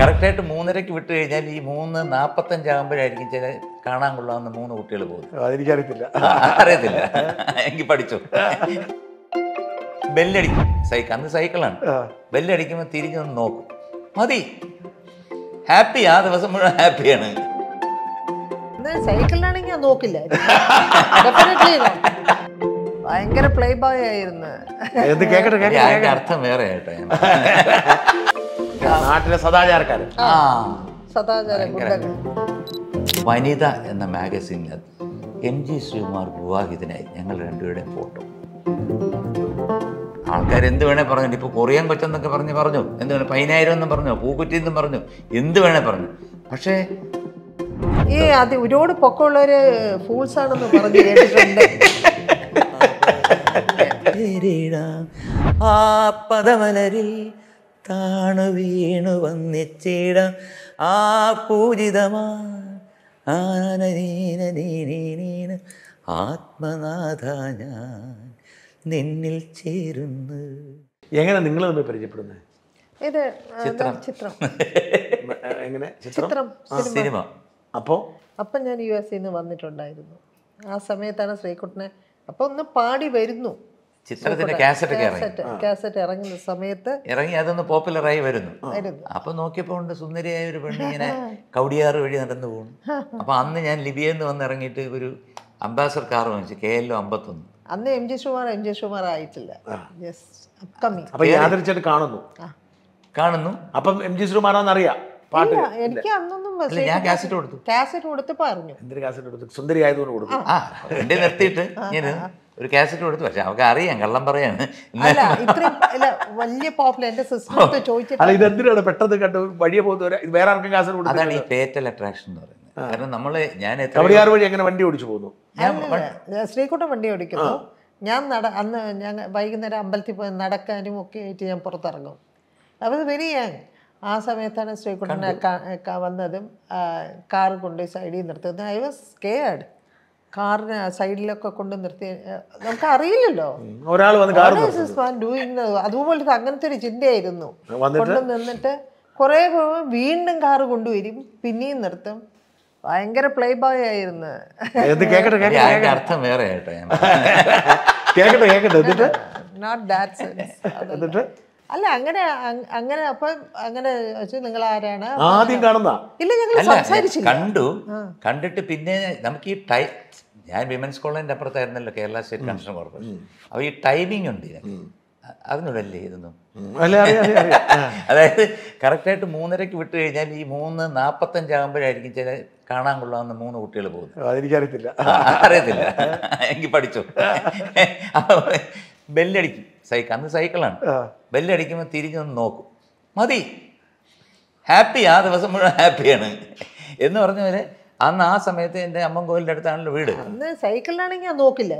കറക്റ്റായിട്ട് മൂന്നരയ്ക്ക് വിട്ടു കഴിഞ്ഞാൽ ഈ മൂന്ന് നാൽപ്പത്തഞ്ചാകുമ്പോഴായിരിക്കും ചില കാണാൻ കൊള്ളാവുന്ന മൂന്ന് കുട്ടികൾ പോകും അതെനിക്കറിയത്തില്ല അറിയത്തില്ല എനിക്ക് പഠിച്ചു ബെല്ലടിക്കും സൈക്കിൾ അന്ന് സൈക്കിളാണ് ബെല്ലടിക്കുമ്പോൾ തിരിഞ്ഞു നോക്കും മതി ഹാപ്പി ആ ദിവസം മുഴുവൻ ഹാപ്പിയാണ് സൈക്കിളിലാണെങ്കിൽ ഞാൻ നോക്കില്ല ഭയങ്കര പ്ലേ ബോയ് ആയിരുന്നു അർത്ഥം വേറെ ആയിട്ടാ നാട്ടിലെ സദാചാരക്കാരൻ വനിത എന്ന മാഗസിനിൽ എം ജി ശ്രീകുമാർ വിവാഹിതനായി ഞങ്ങൾ രണ്ടുപേരുടെയും ഫോട്ടോ ആൾക്കാർ എന്ത് വേണേ പറഞ്ഞു ഇപ്പോൾ കൊറിയൻ കൊച്ചെന്നൊക്കെ പറഞ്ഞു പറഞ്ഞു എന്ത് വേണേ പതിനായിരം എന്നും പറഞ്ഞു പൂക്കുറ്റി എന്നും പറഞ്ഞു എന്ത് വേണേ പറഞ്ഞു പക്ഷേ ഈ അത് ഒരുപാട് പൊക്കമുള്ളവര് ഫൂൾസ് ആണെന്ന് പറഞ്ഞു കേട്ടിട്ടുണ്ട് ആ പദമലരിൽ താണു വീണു വന്നിച്ചിടം ആ പൂജിതമാനീനീനീന ആത്മനാഥ ഞാൻ നിന്നിൽ ചേരുന്നു എങ്ങനെ നിങ്ങൾ തമ്മിൽ പരിചയപ്പെടുന്നത് ഇത് ചിത്രം ചിത്രം എങ്ങനെ ചിത്രം സിനിമ അപ്പോൾ അപ്പം ഞാൻ യു എസ് നിന്ന് വന്നിട്ടുണ്ടായിരുന്നു ആ സമയത്താണ് ശ്രീകുട്ടനെ അപ്പോൾ ഒന്ന് പാടി വരുന്നു ചിത്രത്തിന്റെ കാസറ്റ് ഒക്കെ ഇറങ്ങി കാസറ്റ് ഇറങ്ങുന്ന സമയത്ത് ഇറങ്ങി അതൊന്ന് പോപ്പുലറായി വരുന്നു അപ്പൊ നോക്കിയപ്പോൾ ഉണ്ട് സുന്ദരിയായ ഒരു പെണ്ണ് ഇങ്ങനെ കൗടിയാറ് വഴി നടന്നു പോകുന്നു അപ്പൊ അന്ന് ഞാൻ ലിബിയയിൽ നിന്ന് വന്ന് ഇറങ്ങിയിട്ട് ഒരു അംബാസഡർ കാർ വാങ്ങിച്ചു കെ എല്ലോ അമ്പത്തൊന്ന് അന്ന് M G Sreekumar M G Sreekumar ആയിട്ടില്ല യാദൃച്ചായിട്ട് കാണുന്നു കാണുന്നു അപ്പം എം ജി ശ്രീകുമാറാന്ന് അറിയാം പാട്ട് എനിക്ക് അന്നൊന്നും ഞാൻ കാസറ്റ് കൊടുത്തു കാസറ്റ് കൊടുത്ത് പറഞ്ഞു എന്തൊരു കാസറ്റ് കൊടുത്തു സുന്ദരി ആയതുകൊണ്ട് കൊടുത്തു എന്റെ നിർത്തിയിട്ട് ഞാൻ ഒരു കാസറ്റ് കൊടുത്തു പക്ഷെ അവർക്ക് അറിയാം കള്ളം പറയാണ് വലിയ പോപ്പുലർ എന്റെ സിസ്റ്റർ ചോദിച്ചിട്ട് ഇതെന്തിനാണ് പെട്ടെന്ന് കണ്ടു വഴിയെ പോകുന്നവരെ വേറെ ആർക്കും കാസറ്റ് കൊടുത്തു അതാണ് ഈ പേറ്റൽ അട്രാക്ഷൻ എന്ന് പറയുന്നത് കാരണം നമ്മള് ഞാൻ കവടിയാർ വഴി എങ്ങനെ വണ്ടി ഓടിച്ചു പോകുന്നു ശ്രീകുട്ടം വണ്ടി ഓടിക്കുന്നു ഞാൻ നട അന്ന് ഞാൻ വൈകുന്നേരം അമ്പലത്തിൽ പോയി നടക്കാനും ഒക്കെ ആയിട്ട് ഞാൻ പുറത്തിറങ്ങും അപ്പോൾ വെരി യങ് ആ സമയത്താണ് ശ്രീകുട്ടനെ വന്നതും കാർ കൊണ്ട് സൈഡിൽ നിർത്തുന്നത് ഐ വാസ് കെയർഡ് കാറിന് സൈഡിലൊക്കെ കൊണ്ട് നിർത്തി നമുക്ക് അറിയില്ലല്ലോ അതുപോലെ ഡൂയിങ് അതുപോലത്തെ അങ്ങനത്തെ ഒരു ചിന്തയായിരുന്നു കൊണ്ട് നിന്നിട്ട് കുറേ വീണ്ടും കാറ് കൊണ്ടുവരും പിന്നെയും നിർത്തും ഭയങ്കര പ്ലേ ബോയ് ആയിരുന്നു അർത്ഥം വേറെ കേട്ടോ കേക്കട്ടെ കേക്കട്ടെ എന്നിട്ട് നോട്ട് ദാറ്റ് സെൻസ് എന്നിട്ട് അല്ല അങ്ങനെ അങ്ങനെ അപ്പൊ അങ്ങനെ നിങ്ങൾ ആരാണ് ആദ്യം കാണുന്ന ഇല്ല ഞങ്ങൾ സംസാരിച്ചു കണ്ടു കണ്ടിട്ട് പിന്നെ നമുക്ക് ഈ ടൈ ഞാൻ വിമൻസ് കോളേജിന്റെ അപ്പുറത്തായിരുന്നല്ലോ കേരള സ്റ്റേറ്റ് കൺസ്ട്രൻ കോർപ്പറേഷൻ അപ്പൊ ഈ ടൈമിംഗ് ഉണ്ട് ഇതിനൊക്കെ അതിനോടല്ലേ ഇതൊന്നും അതായത് കറക്റ്റായിട്ട് മൂന്നരക്ക് വിട്ടു കഴിഞ്ഞാൽ ഈ മൂന്ന് നാൽപ്പത്തഞ്ചാകുമ്പോഴായിരിക്കും ചില കാണാൻ കൊള്ളാവുന്ന മൂന്ന് കുട്ടികൾ പോകുന്നത് എനിക്കറിയത്തില്ല അറിയത്തില്ല എനിക്ക് പഠിച്ചു ബെല്ലടിക്കും സൈക്കിൾ അന്ന് സൈക്കിളാണ് ബെല്ലടിക്കുമ്പോൾ തിരിഞ്ഞു നോക്കും മതി ഹാപ്പി ആ ദിവസം മുഴുവൻ ഹാപ്പിയാണ് എന്ന് പറഞ്ഞ പോലെ അന്ന് ആ സമയത്ത് അമ്മൻ കോവിലിന്റെ അടുത്താണല്ലോ വീട് അന്ന് സൈക്കിളിലാണെങ്കിൽ നോക്കില്ല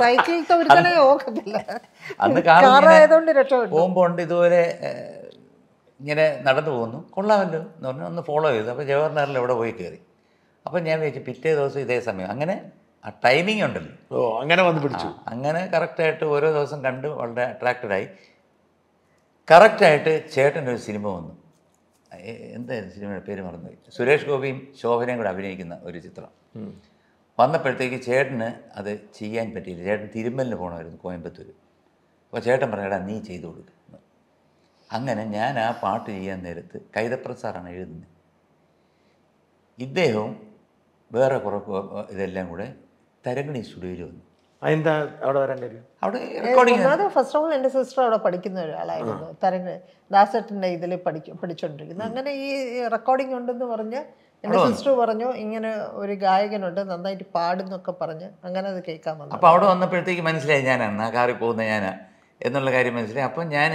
സൈക്കിൾ അന്ന് പോകുമ്പോൾ ഉണ്ട് ഇതുപോലെ ഇങ്ങനെ നടന്നു പോകുന്നു കൊള്ളാമല്ലോ എന്ന് പറഞ്ഞു ഒന്ന് ഫോളോ ചെയ്തു അപ്പോൾ ജവഹർലാലിൽ എവിടെ പോയി കയറി അപ്പോൾ ഞാൻ വിചാരിച്ചു പിറ്റേ ദിവസം ഇതേ സമയം അങ്ങനെ ആ ടൈമിംഗ് ഉണ്ടല്ലോ ഓ അങ്ങനെ വന്ന് പിടിച്ചു അങ്ങനെ കറക്റ്റായിട്ട് ഓരോ ദിവസം കണ്ട് വളരെ അട്രാക്റ്റഡായി കറക്റ്റായിട്ട് ചേട്ടൻ്റെ ഒരു സിനിമ വന്നു എന്തായിരുന്നു സിനിമയുടെ പേര് മറന്നുപോയി സുരേഷ് ഗോപിയും ശോഭനയും കൂടെ അഭിനയിക്കുന്ന ഒരു ചിത്രം വന്നപ്പോഴത്തേക്ക് ചേട്ടന് അത് ചെയ്യാൻ പറ്റിയില്ല ചേട്ടൻ തിരുമ്മലിന് പോകണമായിരുന്നു കോയമ്പത്തൂർ അപ്പോൾ ചേട്ടൻ പറയടാ നീ ചെയ്തു കൊടുക്കുന്നു അങ്ങനെ ഞാൻ ആ പാട്ട് ചെയ്യാൻ നേരത്ത് കൈതപ്രസാറാണ് എഴുതുന്നത് ഇദ്ദേഹവും വേറെ കുറേ ഇതെല്ലാം കൂടെ തരകണി സ്റ്റുഡിയോയിൽ വന്നു അതെന്താ അവിടെ വരാൻ കാര്യം അവിടെ റെക്കോർഡിംഗ് ഫസ്റ്റ് ഓഫ് ഓൾ എൻ്റെ സിസ്റ്റർ അവിടെ പഠിക്കുന്ന ഒരാളായിരുന്നു തരങ്ങൾ ദാസേട്ടൻ്റെ ഇതിൽ പഠിക്കും പഠിച്ചുകൊണ്ടിരിക്കുന്നത് അങ്ങനെ ഈ റെക്കോർഡിംഗ് ഉണ്ടെന്ന് പറഞ്ഞ് എൻ്റെ സിസ്റ്റർ പറഞ്ഞു ഇങ്ങനെ ഒരു ഗായകനുണ്ട് നന്നായിട്ട് പാടുന്നൊക്കെ പറഞ്ഞ് അങ്ങനെ അത് കേൾക്കാൻ വന്നു അപ്പോൾ അവിടെ വന്നപ്പോഴത്തേക്ക് മനസ്സിലായി ഞാനാണ് ആ കാറിൽ പോകുന്ന ഞാനാ എന്നുള്ള കാര്യം മനസ്സിലായി അപ്പം ഞാൻ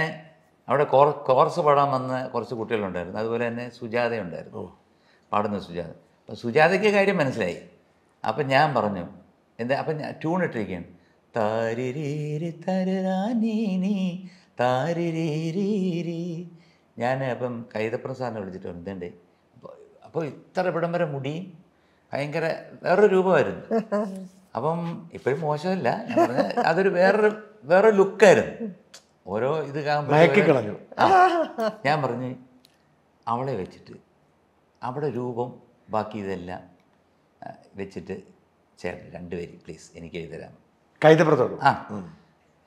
അവിടെ കോർ കോർസ് പാടാൻ വന്ന കുറച്ച് കുട്ടികളുണ്ടായിരുന്നു അതുപോലെ തന്നെ സുജാത ഉണ്ടായിരുന്നു പാടുന്ന സുജാത അപ്പം സുജാതയ്ക്ക് കാര്യം മനസ്സിലായി അപ്പം ഞാൻ പറഞ്ഞു എന്താ അപ്പം ഞാൻ ട്യൂൺ ഇട്ടിരിക്കുകയാണ് താരിരീരി തരുതാനീനി താരിരീരീരി ഞാൻ അപ്പം കൈതപ്രസാദിനെ വിളിച്ചിട്ട് വന്നിട്ടുണ്ട് അപ്പോൾ ഇത്ര വിടംബരം വരെ ഭയങ്കര വേറൊരു രൂപമായിരുന്നു അപ്പം ഇപ്പോഴും മോശമല്ല ഞാൻ അതൊരു വേറൊരു വേറെ ലുക്കായിരുന്നു ഓരോ ഇത് കളഞ്ഞു ഞാൻ പറഞ്ഞ് അവളെ വെച്ചിട്ട് അവിടെ രൂപം ബാക്കി ഇതെല്ലാം വെച്ചിട്ട് ചേട്ടൻ രണ്ട് വരി പ്ലീസ് എനിക്ക് എഴുതരാം കൈതപ്രത്തോട് ആ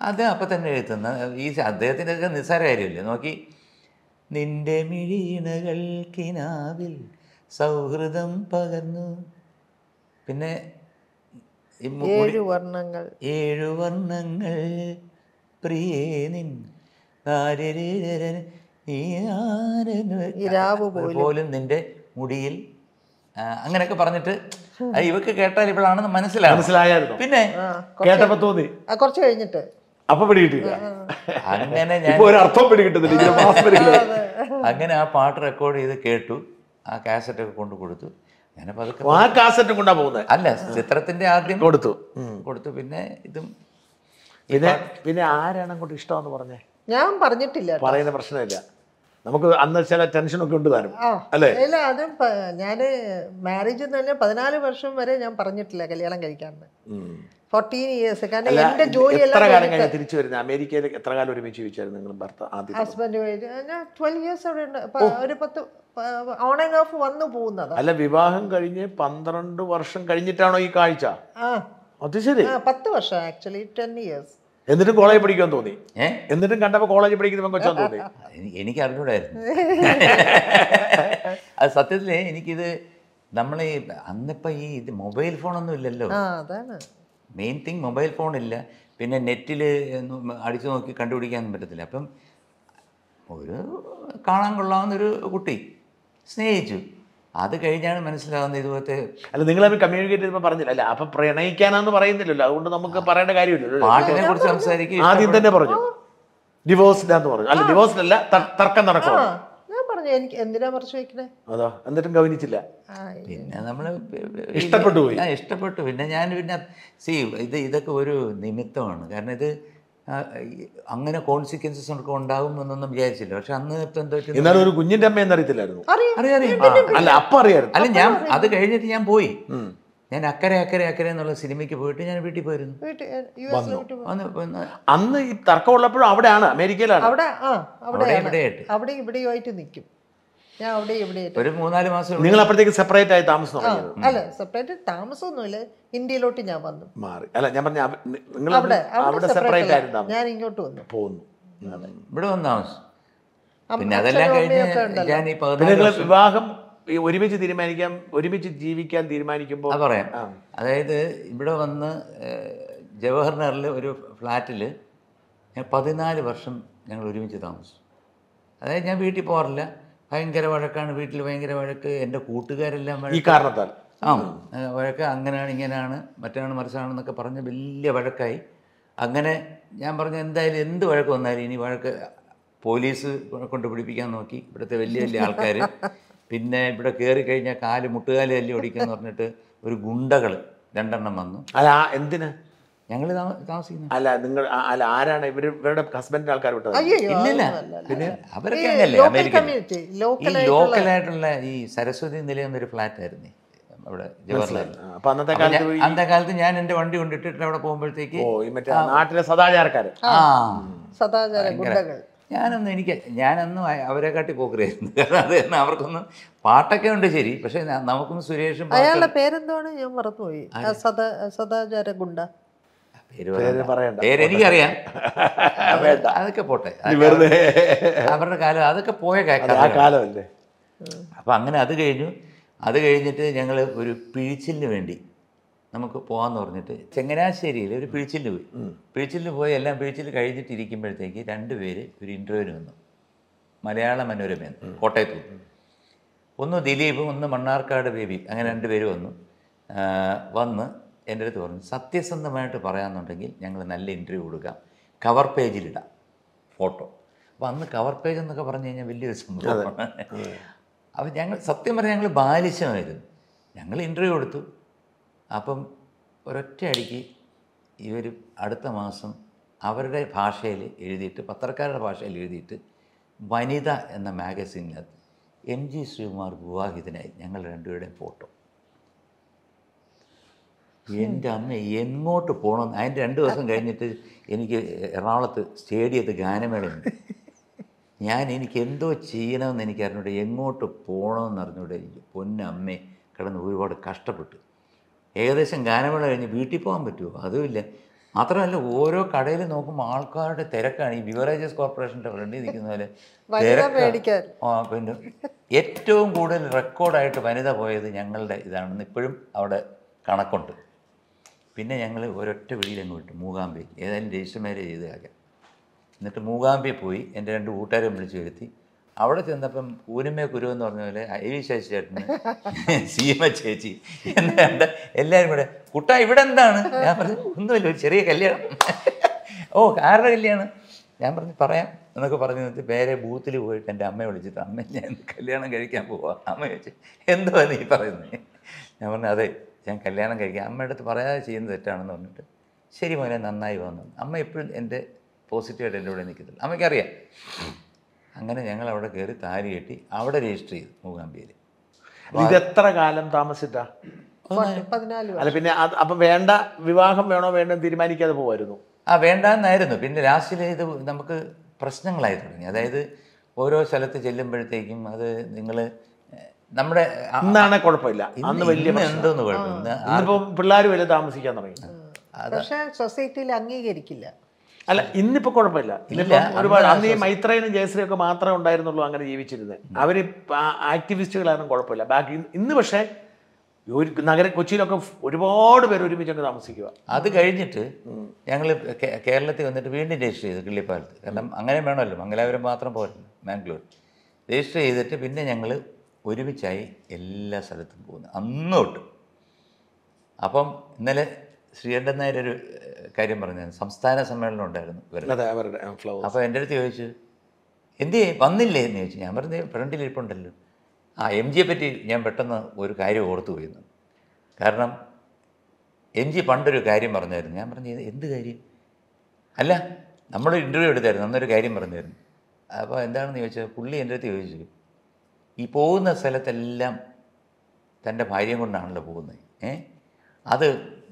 അത് അപ്പം തന്നെ എഴുതുന്ന ഈ അദ്ദേഹത്തിൻ്റെ ഒക്കെ നിസ്സാര കാര്യമില്ല നോക്കി നിന്റെ മിഴിയിണകൾ കിനാവിൽ സൗഹൃദം പകർന്നു പിന്നെ ഏഴു വർണ്ണങ്ങൾ ഏഴു വർണ്ണങ്ങൾ പ്രിയേ പോലും നിന്റെ മുടിയിൽ അങ്ങനെയൊക്കെ പറഞ്ഞിട്ട് ഇവക്ക് കേട്ടാൽ ഇവളാണെന്ന് മനസ്സിലാവും മനസ്സിലായാലും പിന്നെ കേട്ടപ്പോ തോന്നി കുറച്ച് കഴിഞ്ഞിട്ട് അപ്പൊ പിടികിട്ടില്ല അങ്ങനെ ഞാൻ ഒരു അർത്ഥം പിടികിട്ടുന്നില്ല അങ്ങനെ ആ പാട്ട് റെക്കോർഡ് ചെയ്ത് കേട്ടു ആ കാസറ്റ് ഒക്കെ കൊണ്ടു കൊടുത്തു കാസറ്റ് കൊണ്ടാ അല്ല ചിത്രത്തിന്റെ ആദ്യം കൊടുത്തു കൊടുത്തു പിന്നെ ഇതും പിന്നെ പിന്നെ ആരാണ് അങ്ങോട്ട് ഇഷ്ടമെന്ന് പറഞ്ഞേ ഞാൻ പറഞ്ഞിട്ടില്ല പറയുന്ന പ്രശ്നമില്ല നമുക്ക് അന്ന് ചില ടെൻഷനൊക്കെ ഉണ്ട് താനും അല്ലേ അല്ല അതും ഞാൻ മാരേജ് എന്ന് പറഞ്ഞാൽ പതിനാല് വർഷം വരെ ഞാൻ പറഞ്ഞിട്ടില്ല കല്യാണം കഴിക്കാന്ന് ഇയേഴ്സ് കാരണം എന്റെ എത്ര കാലം തിരിച്ചു എത്ര കാലം ഒരുമിച്ച് നിങ്ങൾ ഹസ്ബൻഡ് ഞാൻ ഇയേഴ്സ് അവിടെ ഒരു ഓൺ ഓഫ് വന്നു പോകുന്നത് അല്ല വിവാഹം കഴിഞ്ഞ് പന്ത്രണ്ട് വർഷം കഴിഞ്ഞിട്ടാണോ ഈ കാഴ്ച അത് ശരി പത്ത് വർഷം ആക്ച്വലി ടെൻ ഇയേഴ്സ് എന്നിട്ടും കോളേജ് പഠിക്കാൻ തോന്നി എന്നിട്ടും കണ്ടപ്പോൾ കോളേജ് പഠിക്കുന്ന കൊച്ചാൻ തോന്നി എനിക്ക് അറിഞ്ഞൂടായിരുന്നു അത് സത്യത്തില് എനിക്കിത് നമ്മൾ അന്നിപ്പോ ഈ ഇത് മൊബൈൽ ഫോണൊന്നും ഇല്ലല്ലോ മെയിൻ തിങ് മൊബൈൽ ഫോൺ ഇല്ല പിന്നെ നെറ്റിൽ അടിച്ചു നോക്കി കണ്ടുപിടിക്കാനൊന്നും പറ്റത്തില്ല അപ്പം ഒരു കാണാൻ കൊള്ളാവുന്നൊരു കുട്ടി സ്നേഹിച്ചു അത് കഴിഞ്ഞാണ് മനസ്സിലാവുന്നത് ഇതുപോലത്തെ അല്ല നിങ്ങൾ അവർ കമ്മ്യൂണിക്കേറ്റ് ചെയ്തപ്പോൾ പറഞ്ഞില്ല അല്ല അപ്പൊ പ്രണയിക്കാനാന്ന് പറയുന്നില്ലല്ലോ അതുകൊണ്ട് നമുക്ക് പറയേണ്ട കാര്യമില്ലല്ലോ പാട്ടിനെ കുറിച്ച് സംസാരിക്കും ആദ്യം തന്നെ പറഞ്ഞു ഡിവോഴ്സിലാന്ന് പറഞ്ഞു അല്ല ഡിവോഴ്സിലല്ല തർക്കം നടക്കും പിന്നെ നമ്മൾ ഇഷ്ടപ്പെട്ടു പോയി ഇഷ്ടപ്പെട്ടു പിന്നെ ഞാൻ പിന്നെ സി ഇത് ഇതൊക്കെ ഒരു നിമിത്തമാണ് കാരണം ഇത് അങ്ങനെ കോൺസിക്വൻസസ് ഒക്കെ ഉണ്ടാകും എന്നൊന്നും വിചാരിച്ചില്ല പക്ഷെ അന്ന് എന്താ എന്നാലും ഒരു കുഞ്ഞിന്റെ അമ്മ എന്നറിയത്തില്ലായിരുന്നു അല്ല അപ്പ അറിയായിരുന്നു അല്ല ഞാൻ അത് കഴിഞ്ഞിട്ട് ഞാൻ പോയി ഞാൻ അക്കരെ അക്കരെ അക്കരെ എന്നുള്ള സിനിമയ്ക്ക് പോയിട്ട് ഞാൻ വീട്ടിൽ പോയിരുന്നു വന്നു അന്ന് ഈ തർക്കമുള്ളപ്പോഴും അവിടെയാണ് അമേരിക്കയിലാണ് അവിടെ ഇവിടെ ആയിട്ട് നിൽക്കും ഞാൻ അവിടെ ഇവിടെ ഒരു മൂന്നാല് മാസം നിങ്ങൾ അപ്പോഴത്തേക്ക് സെപ്പറേറ്റ് ആയി താമസം അല്ല സെപ്പറേറ്റ് താമസമൊന്നുമില്ല ഇന്ത്യയിലോട്ട് ഞാൻ വന്നു മാറി അല്ല ഞാൻ പറഞ്ഞ നിങ്ങൾ അവിടെ അവിടെ സെപ്പറേറ്റ് ആയിരുന്നു ഞാൻ ഇങ്ങോട്ട് വന്നു പോന്നു ഇവിടെ വന്ന് താമസം പിന്നെ അതെല്ലാം കഴിഞ്ഞ് ഞാൻ ഈ വിവാഹം ഒരുമിച്ച് തീരുമാനിക്കാൻ ഒരുമിച്ച് ജീവിക്കാൻ തീരുമാനിക്കുമ്പോൾ പറയാം അതായത് ഇവിടെ വന്ന് ജവഹർ ഒരു ഫ്ലാറ്റിൽ ഞാൻ പതിനാല് വർഷം ഞങ്ങൾ ഒരുമിച്ച് താമസിച്ചു അതായത് ഞാൻ വീട്ടിൽ പോകാറില്ല ഭയങ്കര വഴക്കാണ് വീട്ടിൽ ഭയങ്കര വഴക്ക് എൻ്റെ കൂട്ടുകാരെല്ലാം ഈ കാരണത്താൽ ആ വഴക്ക് അങ്ങനെയാണ് ഇങ്ങനെയാണ് മറ്റാണ് മറിച്ചാണെന്നൊക്കെ പറഞ്ഞ് വലിയ വഴക്കായി അങ്ങനെ ഞാൻ പറഞ്ഞു എന്തായാലും എന്ത് വഴക്ക് വന്നാലും ഇനി വഴക്ക് പോലീസ് കൊണ്ട് പിടിപ്പിക്കാൻ നോക്കി ഇവിടുത്തെ വലിയ വലിയ ആൾക്കാർ പിന്നെ ഇവിടെ കയറി കഴിഞ്ഞാൽ കാല് മുട്ടുകാല് തല്ലി ഓടിക്കാന്ന് പറഞ്ഞിട്ട് ഒരു ഗുണ്ടകൾ രണ്ടെണ്ണം വന്നു അല്ല എന്തിനാ ഞങ്ങൾ താമസിക്കുന്നത് അല്ല നിങ്ങൾ അല്ല ആരാണ് ഇവർ ഇവരുടെ ഹസ്ബൻഡിന്റെ ആൾക്കാർ വിട്ടത് പിന്നെ അവരൊക്കെ അങ്ങനല്ലേ ഈ ലോക്കലായിട്ടുള്ള ഈ സരസ്വതി നിലയം ഫ്ലാറ്റ് ആയിരുന്നു അവിടെ അന്നത്തെ കാലത്ത് അന്നത്തെ കാലത്ത് ഞാൻ എന്റെ വണ്ടി കൊണ്ടിട്ടിട്ട് അവിടെ പോകുമ്പോഴത്തേക്ക് നാട്ടിലെ സദാചാരക്കാർ ആ ഞാനൊന്നും എനിക്ക് ഞാനൊന്നും അവരെ കാട്ടി പോക്കറിയായിരുന്നു അത് തന്നെ അവർക്കൊന്നും പാട്ടൊക്കെ ഉണ്ട് ശരി പക്ഷെ നമുക്കും സുരേഷും അയാളുടെ പേരെന്താണ് ഞാൻ മറന്നുപോയി സദാചാര ഗുണ്ട പേര് പറയണ്ട എനിക്കറിയാം അതൊക്കെ പോട്ടെ വെറുതെ അവരുടെ കാലം അതൊക്കെ പോയ കാലമല്ലേ അപ്പം അങ്ങനെ അത് കഴിഞ്ഞു അത് കഴിഞ്ഞിട്ട് ഞങ്ങൾ ഒരു പിഴിച്ചിലിന് വേണ്ടി നമുക്ക് പോകാമെന്ന് പറഞ്ഞിട്ട് ചങ്ങനാശ്ശേരിയിൽ ഒരു പിഴിച്ചിലിന് പോയി പിഴിച്ചിലിന് പോയി എല്ലാം പിഴിച്ചിൽ കഴിഞ്ഞിട്ടിരിക്കുമ്പോഴത്തേക്ക് രണ്ടുപേര് ഒരു ഇൻ്റർവ്യൂവിന് വന്നു മലയാള മനോരമയെന്ന് കോട്ടയത്ത് ഒന്ന് ദിലീപും ഒന്ന് മണ്ണാർക്കാട് ബേബി അങ്ങനെ രണ്ടുപേര് വന്നു വന്ന് എൻ്റെ അടുത്ത് പറഞ്ഞു സത്യസന്ധമായിട്ട് പറയാമെന്നുണ്ടെങ്കിൽ ഞങ്ങൾ നല്ല ഇൻ്റർവ്യൂ കൊടുക്കാം കവർ പേജിലിടാം ഫോട്ടോ അപ്പോൾ അന്ന് കവർ പേജ് എന്നൊക്കെ പറഞ്ഞു കഴിഞ്ഞാൽ വലിയൊരു സംഭവമാണ് അപ്പോൾ ഞങ്ങൾ സത്യം പറഞ്ഞാൽ ഞങ്ങൾ ബാലിശമായിരുന്നു ഞങ്ങൾ ഇൻ്റർവ്യൂ കൊടുത്തു അപ്പം ഒരൊറ്റ അടിക്ക് ഇവർ അടുത്ത മാസം അവരുടെ ഭാഷയിൽ എഴുതിയിട്ട് പത്രക്കാരുടെ ഭാഷയിൽ എഴുതിയിട്ട് വനിത എന്ന മാഗസീനിനകത്ത് എം ജി ശ്രീകുമാർ വിവാഹിതനായി ഞങ്ങൾ രണ്ടുപേരുടെയും ഫോട്ടോ എൻ്റെ അമ്മ എങ്ങോട്ട് പോകണം അതിന് രണ്ട് ദിവസം കഴിഞ്ഞിട്ട് എനിക്ക് എറണാകുളത്ത് സ്റ്റേഡിയത്ത് ഗാനമേളയുണ്ട് ഞാൻ എനിക്ക് എന്തോ ചെയ്യണമെന്ന് എനിക്ക് അറിഞ്ഞൂടെ എങ്ങോട്ട് പോകണമെന്ന് അറിഞ്ഞൂടെ പൊന്നമ്മേ കിടന്ന് ഒരുപാട് കഷ്ടപ്പെട്ടു ഏകദേശം ഗാനമേള കഴിഞ്ഞ് വീട്ടിൽ പോകാൻ പറ്റുമോ അതുമില്ല മാത്രമല്ല ഓരോ കടയിൽ നോക്കുമ്പോൾ ആൾക്കാരുടെ തിരക്കാണ് ഈ ബിവറേജസ് കോർപ്പറേഷൻ്റെ ഫ്രണ്ടിൽ നിൽക്കുന്ന പോലെ പിന്നെ ഏറ്റവും കൂടുതൽ റെക്കോർഡായിട്ട് വനിത പോയത് ഞങ്ങളുടെ ഇതാണെന്ന് ഇപ്പോഴും അവിടെ കണക്കുണ്ട് പിന്നെ ഞങ്ങൾ ഒരൊറ്റ വിളിയിൽ അങ്ങ് വിട്ടു മൂകാംബി ഏതായാലും രജിസ്റ്റർ മാരേജ് ചെയ്ത് ആകാം എന്നിട്ട് മൂകാംബി പോയി എൻ്റെ രണ്ട് കൂട്ടുകാരെ വിളിച്ചു വരുത്തി അവിടെ ചെന്നപ്പം കൂനമേ കുരു എന്ന് പറഞ്ഞ പോലെ ഐ വി ശശി ചേട്ടന് സീമ ചേച്ചി എന്താണ്ട് എല്ലാവരും കൂടെ കുട്ടാ ഇവിടെ എന്താണ് ഞാൻ പറഞ്ഞു ഒന്നുമില്ല ഒരു ചെറിയ കല്യാണം ഓ ആരുടെ കല്യാണം ഞാൻ പറഞ്ഞു പറയാം എന്നൊക്കെ പറഞ്ഞു നിർത്തി വേറെ ബൂത്തിൽ പോയിട്ട് എൻ്റെ അമ്മയെ വിളിച്ചിട്ട് അമ്മ ഞാൻ കല്യാണം കഴിക്കാൻ പോവാം അമ്മ ചോദിച്ചു എന്തുവാ നീ പറയുന്നത് ഞാൻ പറഞ്ഞു അതെ ഞാൻ കല്യാണം കഴിക്കുക അമ്മയുടെ അടുത്ത് പറയാതെ ചെയ്യുന്ന തെറ്റാണെന്ന് പറഞ്ഞിട്ട് ശരി മോനെ നന്നായി വന്നു അമ്മ എപ്പോഴും എൻ്റെ പോസിറ്റീവായിട്ട് എൻ്റെ കൂടെ നിൽക്കത്തില്ല അമ്മയ്ക്കറിയാം അങ്ങനെ ഞങ്ങൾ അവിടെ കയറി താരി കെട്ടി അവിടെ രജിസ്റ്റർ ചെയ്തു മൂകാംബിയിൽ ഇത് എത്ര കാലം താമസിച്ച അല്ല പിന്നെ അപ്പം വേണ്ട വിവാഹം വേണോ വേണോ തീരുമാനിക്കാതെ പോകുമായിരുന്നു ആ വേണ്ടെന്നായിരുന്നു പിന്നെ ലാസ്റ്റിൽ ഇത് നമുക്ക് പ്രശ്നങ്ങളായി തുടങ്ങി അതായത് ഓരോ സ്ഥലത്ത് ചെല്ലുമ്പോഴത്തേക്കും അത് നിങ്ങൾ നമ്മുടെ ഇന്നാണെ കുഴപ്പമില്ല അന്ന് വലിയ എന്തോന്ന് കുഴപ്പം പിള്ളേർ വരെ താമസിക്കാൻ തുടങ്ങി പക്ഷേ സൊസൈറ്റിയിൽ അംഗീകരിക്കില്ല അല്ല ഇന്നിപ്പോ കുഴപ്പമില്ല ഒരുപാട് അന്ന് ഈ മൈത്രേനും ജയശ്രീ ഒക്കെ മാത്രമേ ഉണ്ടായിരുന്നുള്ളൂ അങ്ങനെ ജീവിച്ചിരുന്നത് അവര് ആക്ടിവിസ്റ്റുകളായിരുന്നു കുഴപ്പമില്ല ബാക്കി ഇന്ന് പക്ഷേ ഒരു നഗര കൊച്ചിയിലൊക്കെ ഒരുപാട് പേര് ഒരുമിച്ച് അങ്ങ് താമസിക്കുക അത് കഴിഞ്ഞിട്ട് ഞങ്ങൾ കേരളത്തിൽ വന്നിട്ട് വീണ്ടും രജിസ്റ്റർ ചെയ്തു കിള്ളിപ്പാലത്ത് കാരണം അങ്ങനെ വേണമല്ലോ മംഗലാപുരം മാത്രം പോരല്ലോ മാംഗ്ലൂർ രജിസ്റ്റർ ചെയ്തിട്ട് പിന്നെ ഞങ്ങൾ ഒരുമിച്ചായി എല്ലാ സ്ഥലത്തും പോകുന്നു അന്ന് തൊട്ട് അപ്പം ഇന്നലെ ശ്രീകണ്ഠൻ നായർ ഒരു കാര്യം പറഞ്ഞു സംസ്ഥാന സമ്മേളനം ഉണ്ടായിരുന്നു അപ്പോൾ എൻ്റെ അടുത്ത് ചോദിച്ചു എന്തേ വന്നില്ലേ എന്ന് ചോദിച്ചു ഞാൻ പറഞ്ഞു ഫ്രണ്ടിൽ ഉണ്ടല്ലോ ആ എം ജിയെ പറ്റി ഞാൻ പെട്ടെന്ന് ഒരു കാര്യം ഓർത്തു പോയിരുന്നു കാരണം എം ജി പണ്ടൊരു കാര്യം പറഞ്ഞായിരുന്നു ഞാൻ പറഞ്ഞു എന്ത് കാര്യം അല്ല നമ്മളൊരു ഇൻ്റർവ്യൂ എടുത്തായിരുന്നു അന്നൊരു കാര്യം പറഞ്ഞായിരുന്നു അപ്പോൾ എന്താണെന്ന് ചോദിച്ചാൽ പുള്ളി എൻ്റെ അടുത്ത് ചോദിച്ചു ഈ പോകുന്ന സ്ഥലത്തെല്ലാം തൻ്റെ ഭാര്യയും കൊണ്ടാണല്ലോ പോകുന്നത് ഏ അത്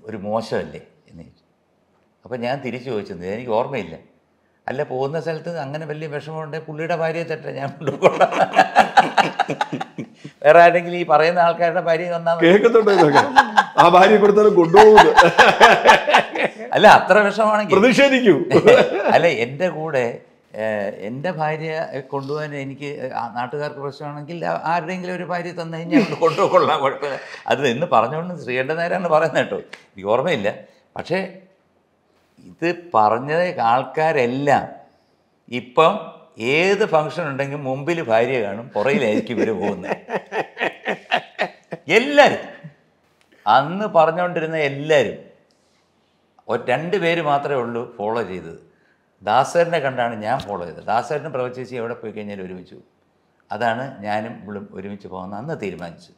ഒരു മോശമല്ലേ എന്ന് ചോദിച്ചു അപ്പം ഞാൻ തിരിച്ചു ചോദിച്ചത് എനിക്ക് ഓർമ്മയില്ല അല്ല പോകുന്ന സ്ഥലത്ത് അങ്ങനെ വലിയ വിഷമമുണ്ട് പുള്ളിയുടെ ഭാര്യയെ തട്ടെ ഞാൻ കൊണ്ടുപോകണം വേറെ ആരെങ്കിലും ഈ പറയുന്ന ആൾക്കാരുടെ ഭാര്യ വന്നാൽ ആ ഭാര്യ അല്ല അത്ര വിഷമാണെങ്കിൽ അല്ല എൻ്റെ കൂടെ എൻ്റെ ഭാര്യ കൊണ്ടുപോകാൻ എനിക്ക് നാട്ടുകാർക്ക് പ്രശ്നമാണെങ്കിൽ ആരുടെയെങ്കിലും ഒരു ഭാര്യ തന്നു കഴിഞ്ഞാൽ കൊണ്ടുപോകൊള്ളാം കുഴപ്പമില്ല അത് എന്ന് പറഞ്ഞുകൊണ്ട് ശ്രീകണ്ഠ നേരാണ് പറയുന്നത് കേട്ടോ എനിക്ക് ഓർമ്മയില്ല പക്ഷേ ഇത് പറഞ്ഞത് ആൾക്കാരെല്ലാം ഇപ്പം ഏത് ഫംഗ്ഷൻ ഉണ്ടെങ്കിൽ മുമ്പിൽ ഭാര്യ കാണും പുറയിലായിരിക്കും ഇവർ പോകുന്നത് എല്ലാവരും അന്ന് പറഞ്ഞുകൊണ്ടിരുന്ന എല്ലാവരും രണ്ട് പേര് മാത്രമേ ഉള്ളൂ ഫോളോ ചെയ്തത് ദാസേരനെ കണ്ടാണ് ഞാൻ ഫോളോ ചെയ്തത് ദാസേരനും പ്രവചേച്ചി എവിടെ പോയി കഴിഞ്ഞാൽ ഒരുമിച്ചു അതാണ് ഞാനും ഇവിളും ഒരുമിച്ച് പോകുന്ന അന്ന് തീരുമാനിച്ചു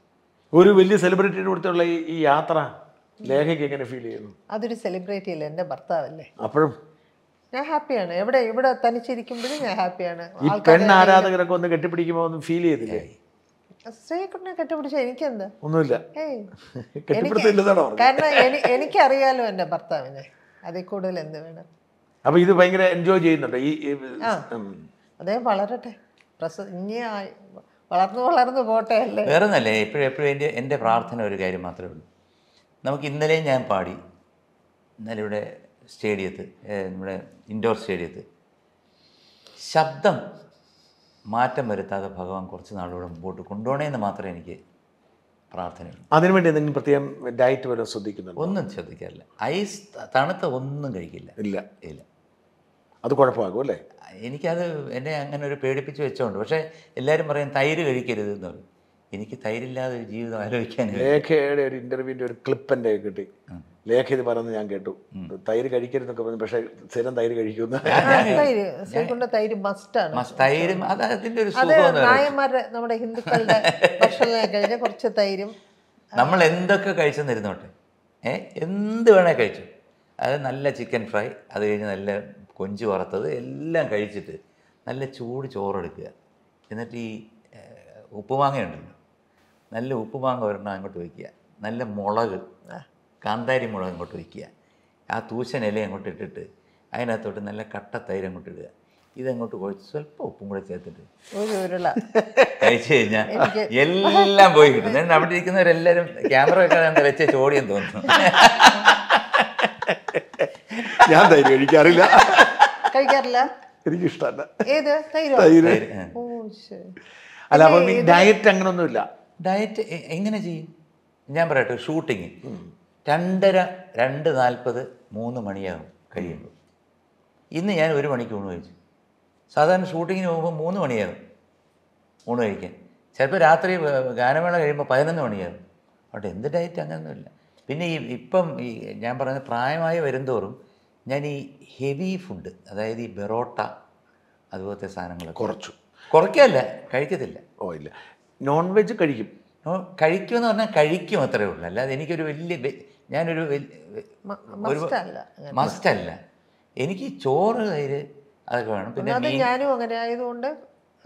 ഒരു വലിയ സെലിബ്രിറ്റിയുടെ അടുത്തുള്ള ഈ യാത്ര ലേഖയ്ക്ക് എങ്ങനെ ഫീൽ ചെയ്യുന്നു അതൊരു സെലിബ്രിറ്റി അല്ലേ എൻ്റെ ഭർത്താവല്ലേ അപ്പോഴും ഞാൻ ഹാപ്പിയാണ് എവിടെ ഇവിടെ തനിച്ചിരിക്കുമ്പോഴും ഞാൻ ഹാപ്പിയാണ് ഈ പെണ്ണ് ആരാധകരൊക്കെ ഒന്ന് കെട്ടിപ്പിടിക്കുമ്പോൾ ഒന്നും ഫീൽ ചെയ്തില്ലേ സ്ത്രീക്കുട്ടിനെ കെട്ടിപ്പിടിച്ച എനിക്കെന്ത് ഒന്നുമില്ല കാരണം എനിക്കറിയാലോ എൻ്റെ ഭർത്താവിനെ അതിൽ കൂടുതൽ എന്ത് വേണം അപ്പോൾ ഇത് ഭയങ്കര എൻജോയ് ചെയ്യുന്നുണ്ട് ഈ അതേ വളരട്ടെ പ്രസ വളർന്നു വളർന്നു പോട്ടെ അല്ലേ വേറെ നല്ലേ എപ്പോഴും എപ്പോഴും എൻ്റെ എൻ്റെ പ്രാർത്ഥന ഒരു കാര്യം മാത്രമേ ഉള്ളൂ നമുക്ക് ഇന്നലെയും ഞാൻ പാടി ഇന്നലെ ഇവിടെ സ്റ്റേഡിയത്ത് നമ്മുടെ ഇൻഡോർ സ്റ്റേഡിയത്ത് ശബ്ദം മാറ്റം വരുത്താതെ ഭഗവാൻ കുറച്ച് നാളുകൂടെ മുമ്പോട്ട് കൊണ്ടുപോകണേന്ന് മാത്രമേ എനിക്ക് പ്രാർത്ഥനയുള്ളൂ അതിനുവേണ്ടി എന്തെങ്കിലും പ്രത്യേകം ഡയറ്റ് വരെ ശ്രദ്ധിക്കുന്നുണ്ട് ഒന്നും ശ്രദ്ധിക്കാറില്ല ഐസ് തണുത്ത ഒന്നും കഴിക്കില്ല ഇല്ല ഇല്ല അത് കുഴപ്പമാകും അല്ലേ എനിക്കത് എന്നെ അങ്ങനെ ഒരു പേടിപ്പിച്ച് വെച്ചോണ്ട് പക്ഷേ എല്ലാവരും പറയും തൈര് കഴിക്കരുത് എന്ന് പറയും എനിക്ക് തൈരില്ലാതെ ഒരു ജീവിതം ആലോചിക്കാൻ ലേഖയുടെ ഒരു ഇന്റർവ്യൂവിന്റെ ഒരു ക്ലിപ്പ് എൻ്റെ കിട്ടി ലേഖ ഇത് പറഞ്ഞ് ഞാൻ കേട്ടു തൈര് കഴിക്കരുതെന്നൊക്കെ പറഞ്ഞു പക്ഷേ സ്ഥിരം തൈര് കഴിക്കുന്ന തൈര് മസ്റ്റാണ് നായന്മാരുടെ നമ്മുടെ ഹിന്ദുക്കളുടെ ഭക്ഷണം കുറച്ച് തൈരും നമ്മൾ എന്തൊക്കെ കഴിച്ചെന്നിരുന്നോട്ടെ ഏഹ് എന്ത് വേണേൽ കഴിച്ചു അത് നല്ല ചിക്കൻ ഫ്രൈ അത് കഴിഞ്ഞ് നല്ല കൊഞ്ച് വറുത്തത് എല്ലാം കഴിച്ചിട്ട് നല്ല ചൂട് ചോറെടുക്കുക എന്നിട്ട് ഈ ഉപ്പുമാങ്ങയുണ്ടല്ലോ നല്ല ഉപ്പുമാങ്ങ ഒരെണ്ണം അങ്ങോട്ട് വയ്ക്കുക നല്ല മുളക് കാന്താരി മുളക് അങ്ങോട്ട് വയ്ക്കുക ആ തൂശന ഇല അങ്ങോട്ട് ഇട്ടിട്ട് അതിനകത്തോട്ട് നല്ല കട്ട തൈര് അങ്ങോട്ട് ഇടുക ഇതങ്ങോട്ട് കുറച്ച് സ്വല്പം ഉപ്പും കൂടെ ചേർത്തിട്ട് കഴിച്ചു കഴിഞ്ഞാൽ എല്ലാം പോയി കിട്ടും ഞാൻ അവിടെ ഇരിക്കുന്നവരെല്ലാവരും ക്യാമറ വെക്കാതെ വെച്ച ചോടിയെന്ന് തോന്നുന്നു ഞാൻ തൈര് കഴിക്കാറില്ല കഴിക്കാറില്ല എനിക്കിഷ്ടമല്ല ഏത് തൈര് അല്ല അപ്പം ഡയറ്റ് അങ്ങനൊന്നുമില്ല ഡയറ്റ് എങ്ങനെ ചെയ്യും ഞാൻ പറയട്ടെ ഷൂട്ടിങ് രണ്ടര രണ്ട് നാൽപ്പത് മൂന്ന് മണിയാകും കഴിയുമ്പോൾ ഇന്ന് ഞാൻ ഒരു മണിക്ക് ഊണ് കഴിച്ചു സാധാരണ ഷൂട്ടിങ്ങിന് പോകുമ്പോൾ മൂന്ന് മണിയാകും ഊണ് കഴിക്കാൻ ചിലപ്പോൾ രാത്രി ഗാനമേള കഴിയുമ്പോൾ പതിനൊന്ന് മണിയാകും അവിടെ എന്ത് ഡയറ്റ് അങ്ങനെയൊന്നുമില്ല പിന്നെ ഈ ഇപ്പം ഈ ഞാൻ പറഞ്ഞ പ്രായമായി വരുന്തോറും ഞാൻ ഈ ഹെവി ഫുഡ് അതായത് ഈ ബെറോട്ട അതുപോലത്തെ സാധനങ്ങൾ കുറച്ചു കുറയ്ക്കല്ല കഴിക്കത്തില്ല ഓ ഇല്ല നോൺ വെജ് കഴിക്കും കഴിക്കുമെന്ന് പറഞ്ഞാൽ കഴിക്കും അത്രേ ഉള്ളൂ അല്ലാതെ എനിക്കൊരു വലിയ ഞാനൊരു ഒരു മസ്റ്റ് അല്ല എനിക്ക് ചോറ് തൈര് അതൊക്കെ വേണം പിന്നെ ഞാനും അങ്ങനെ ആയതുകൊണ്ട്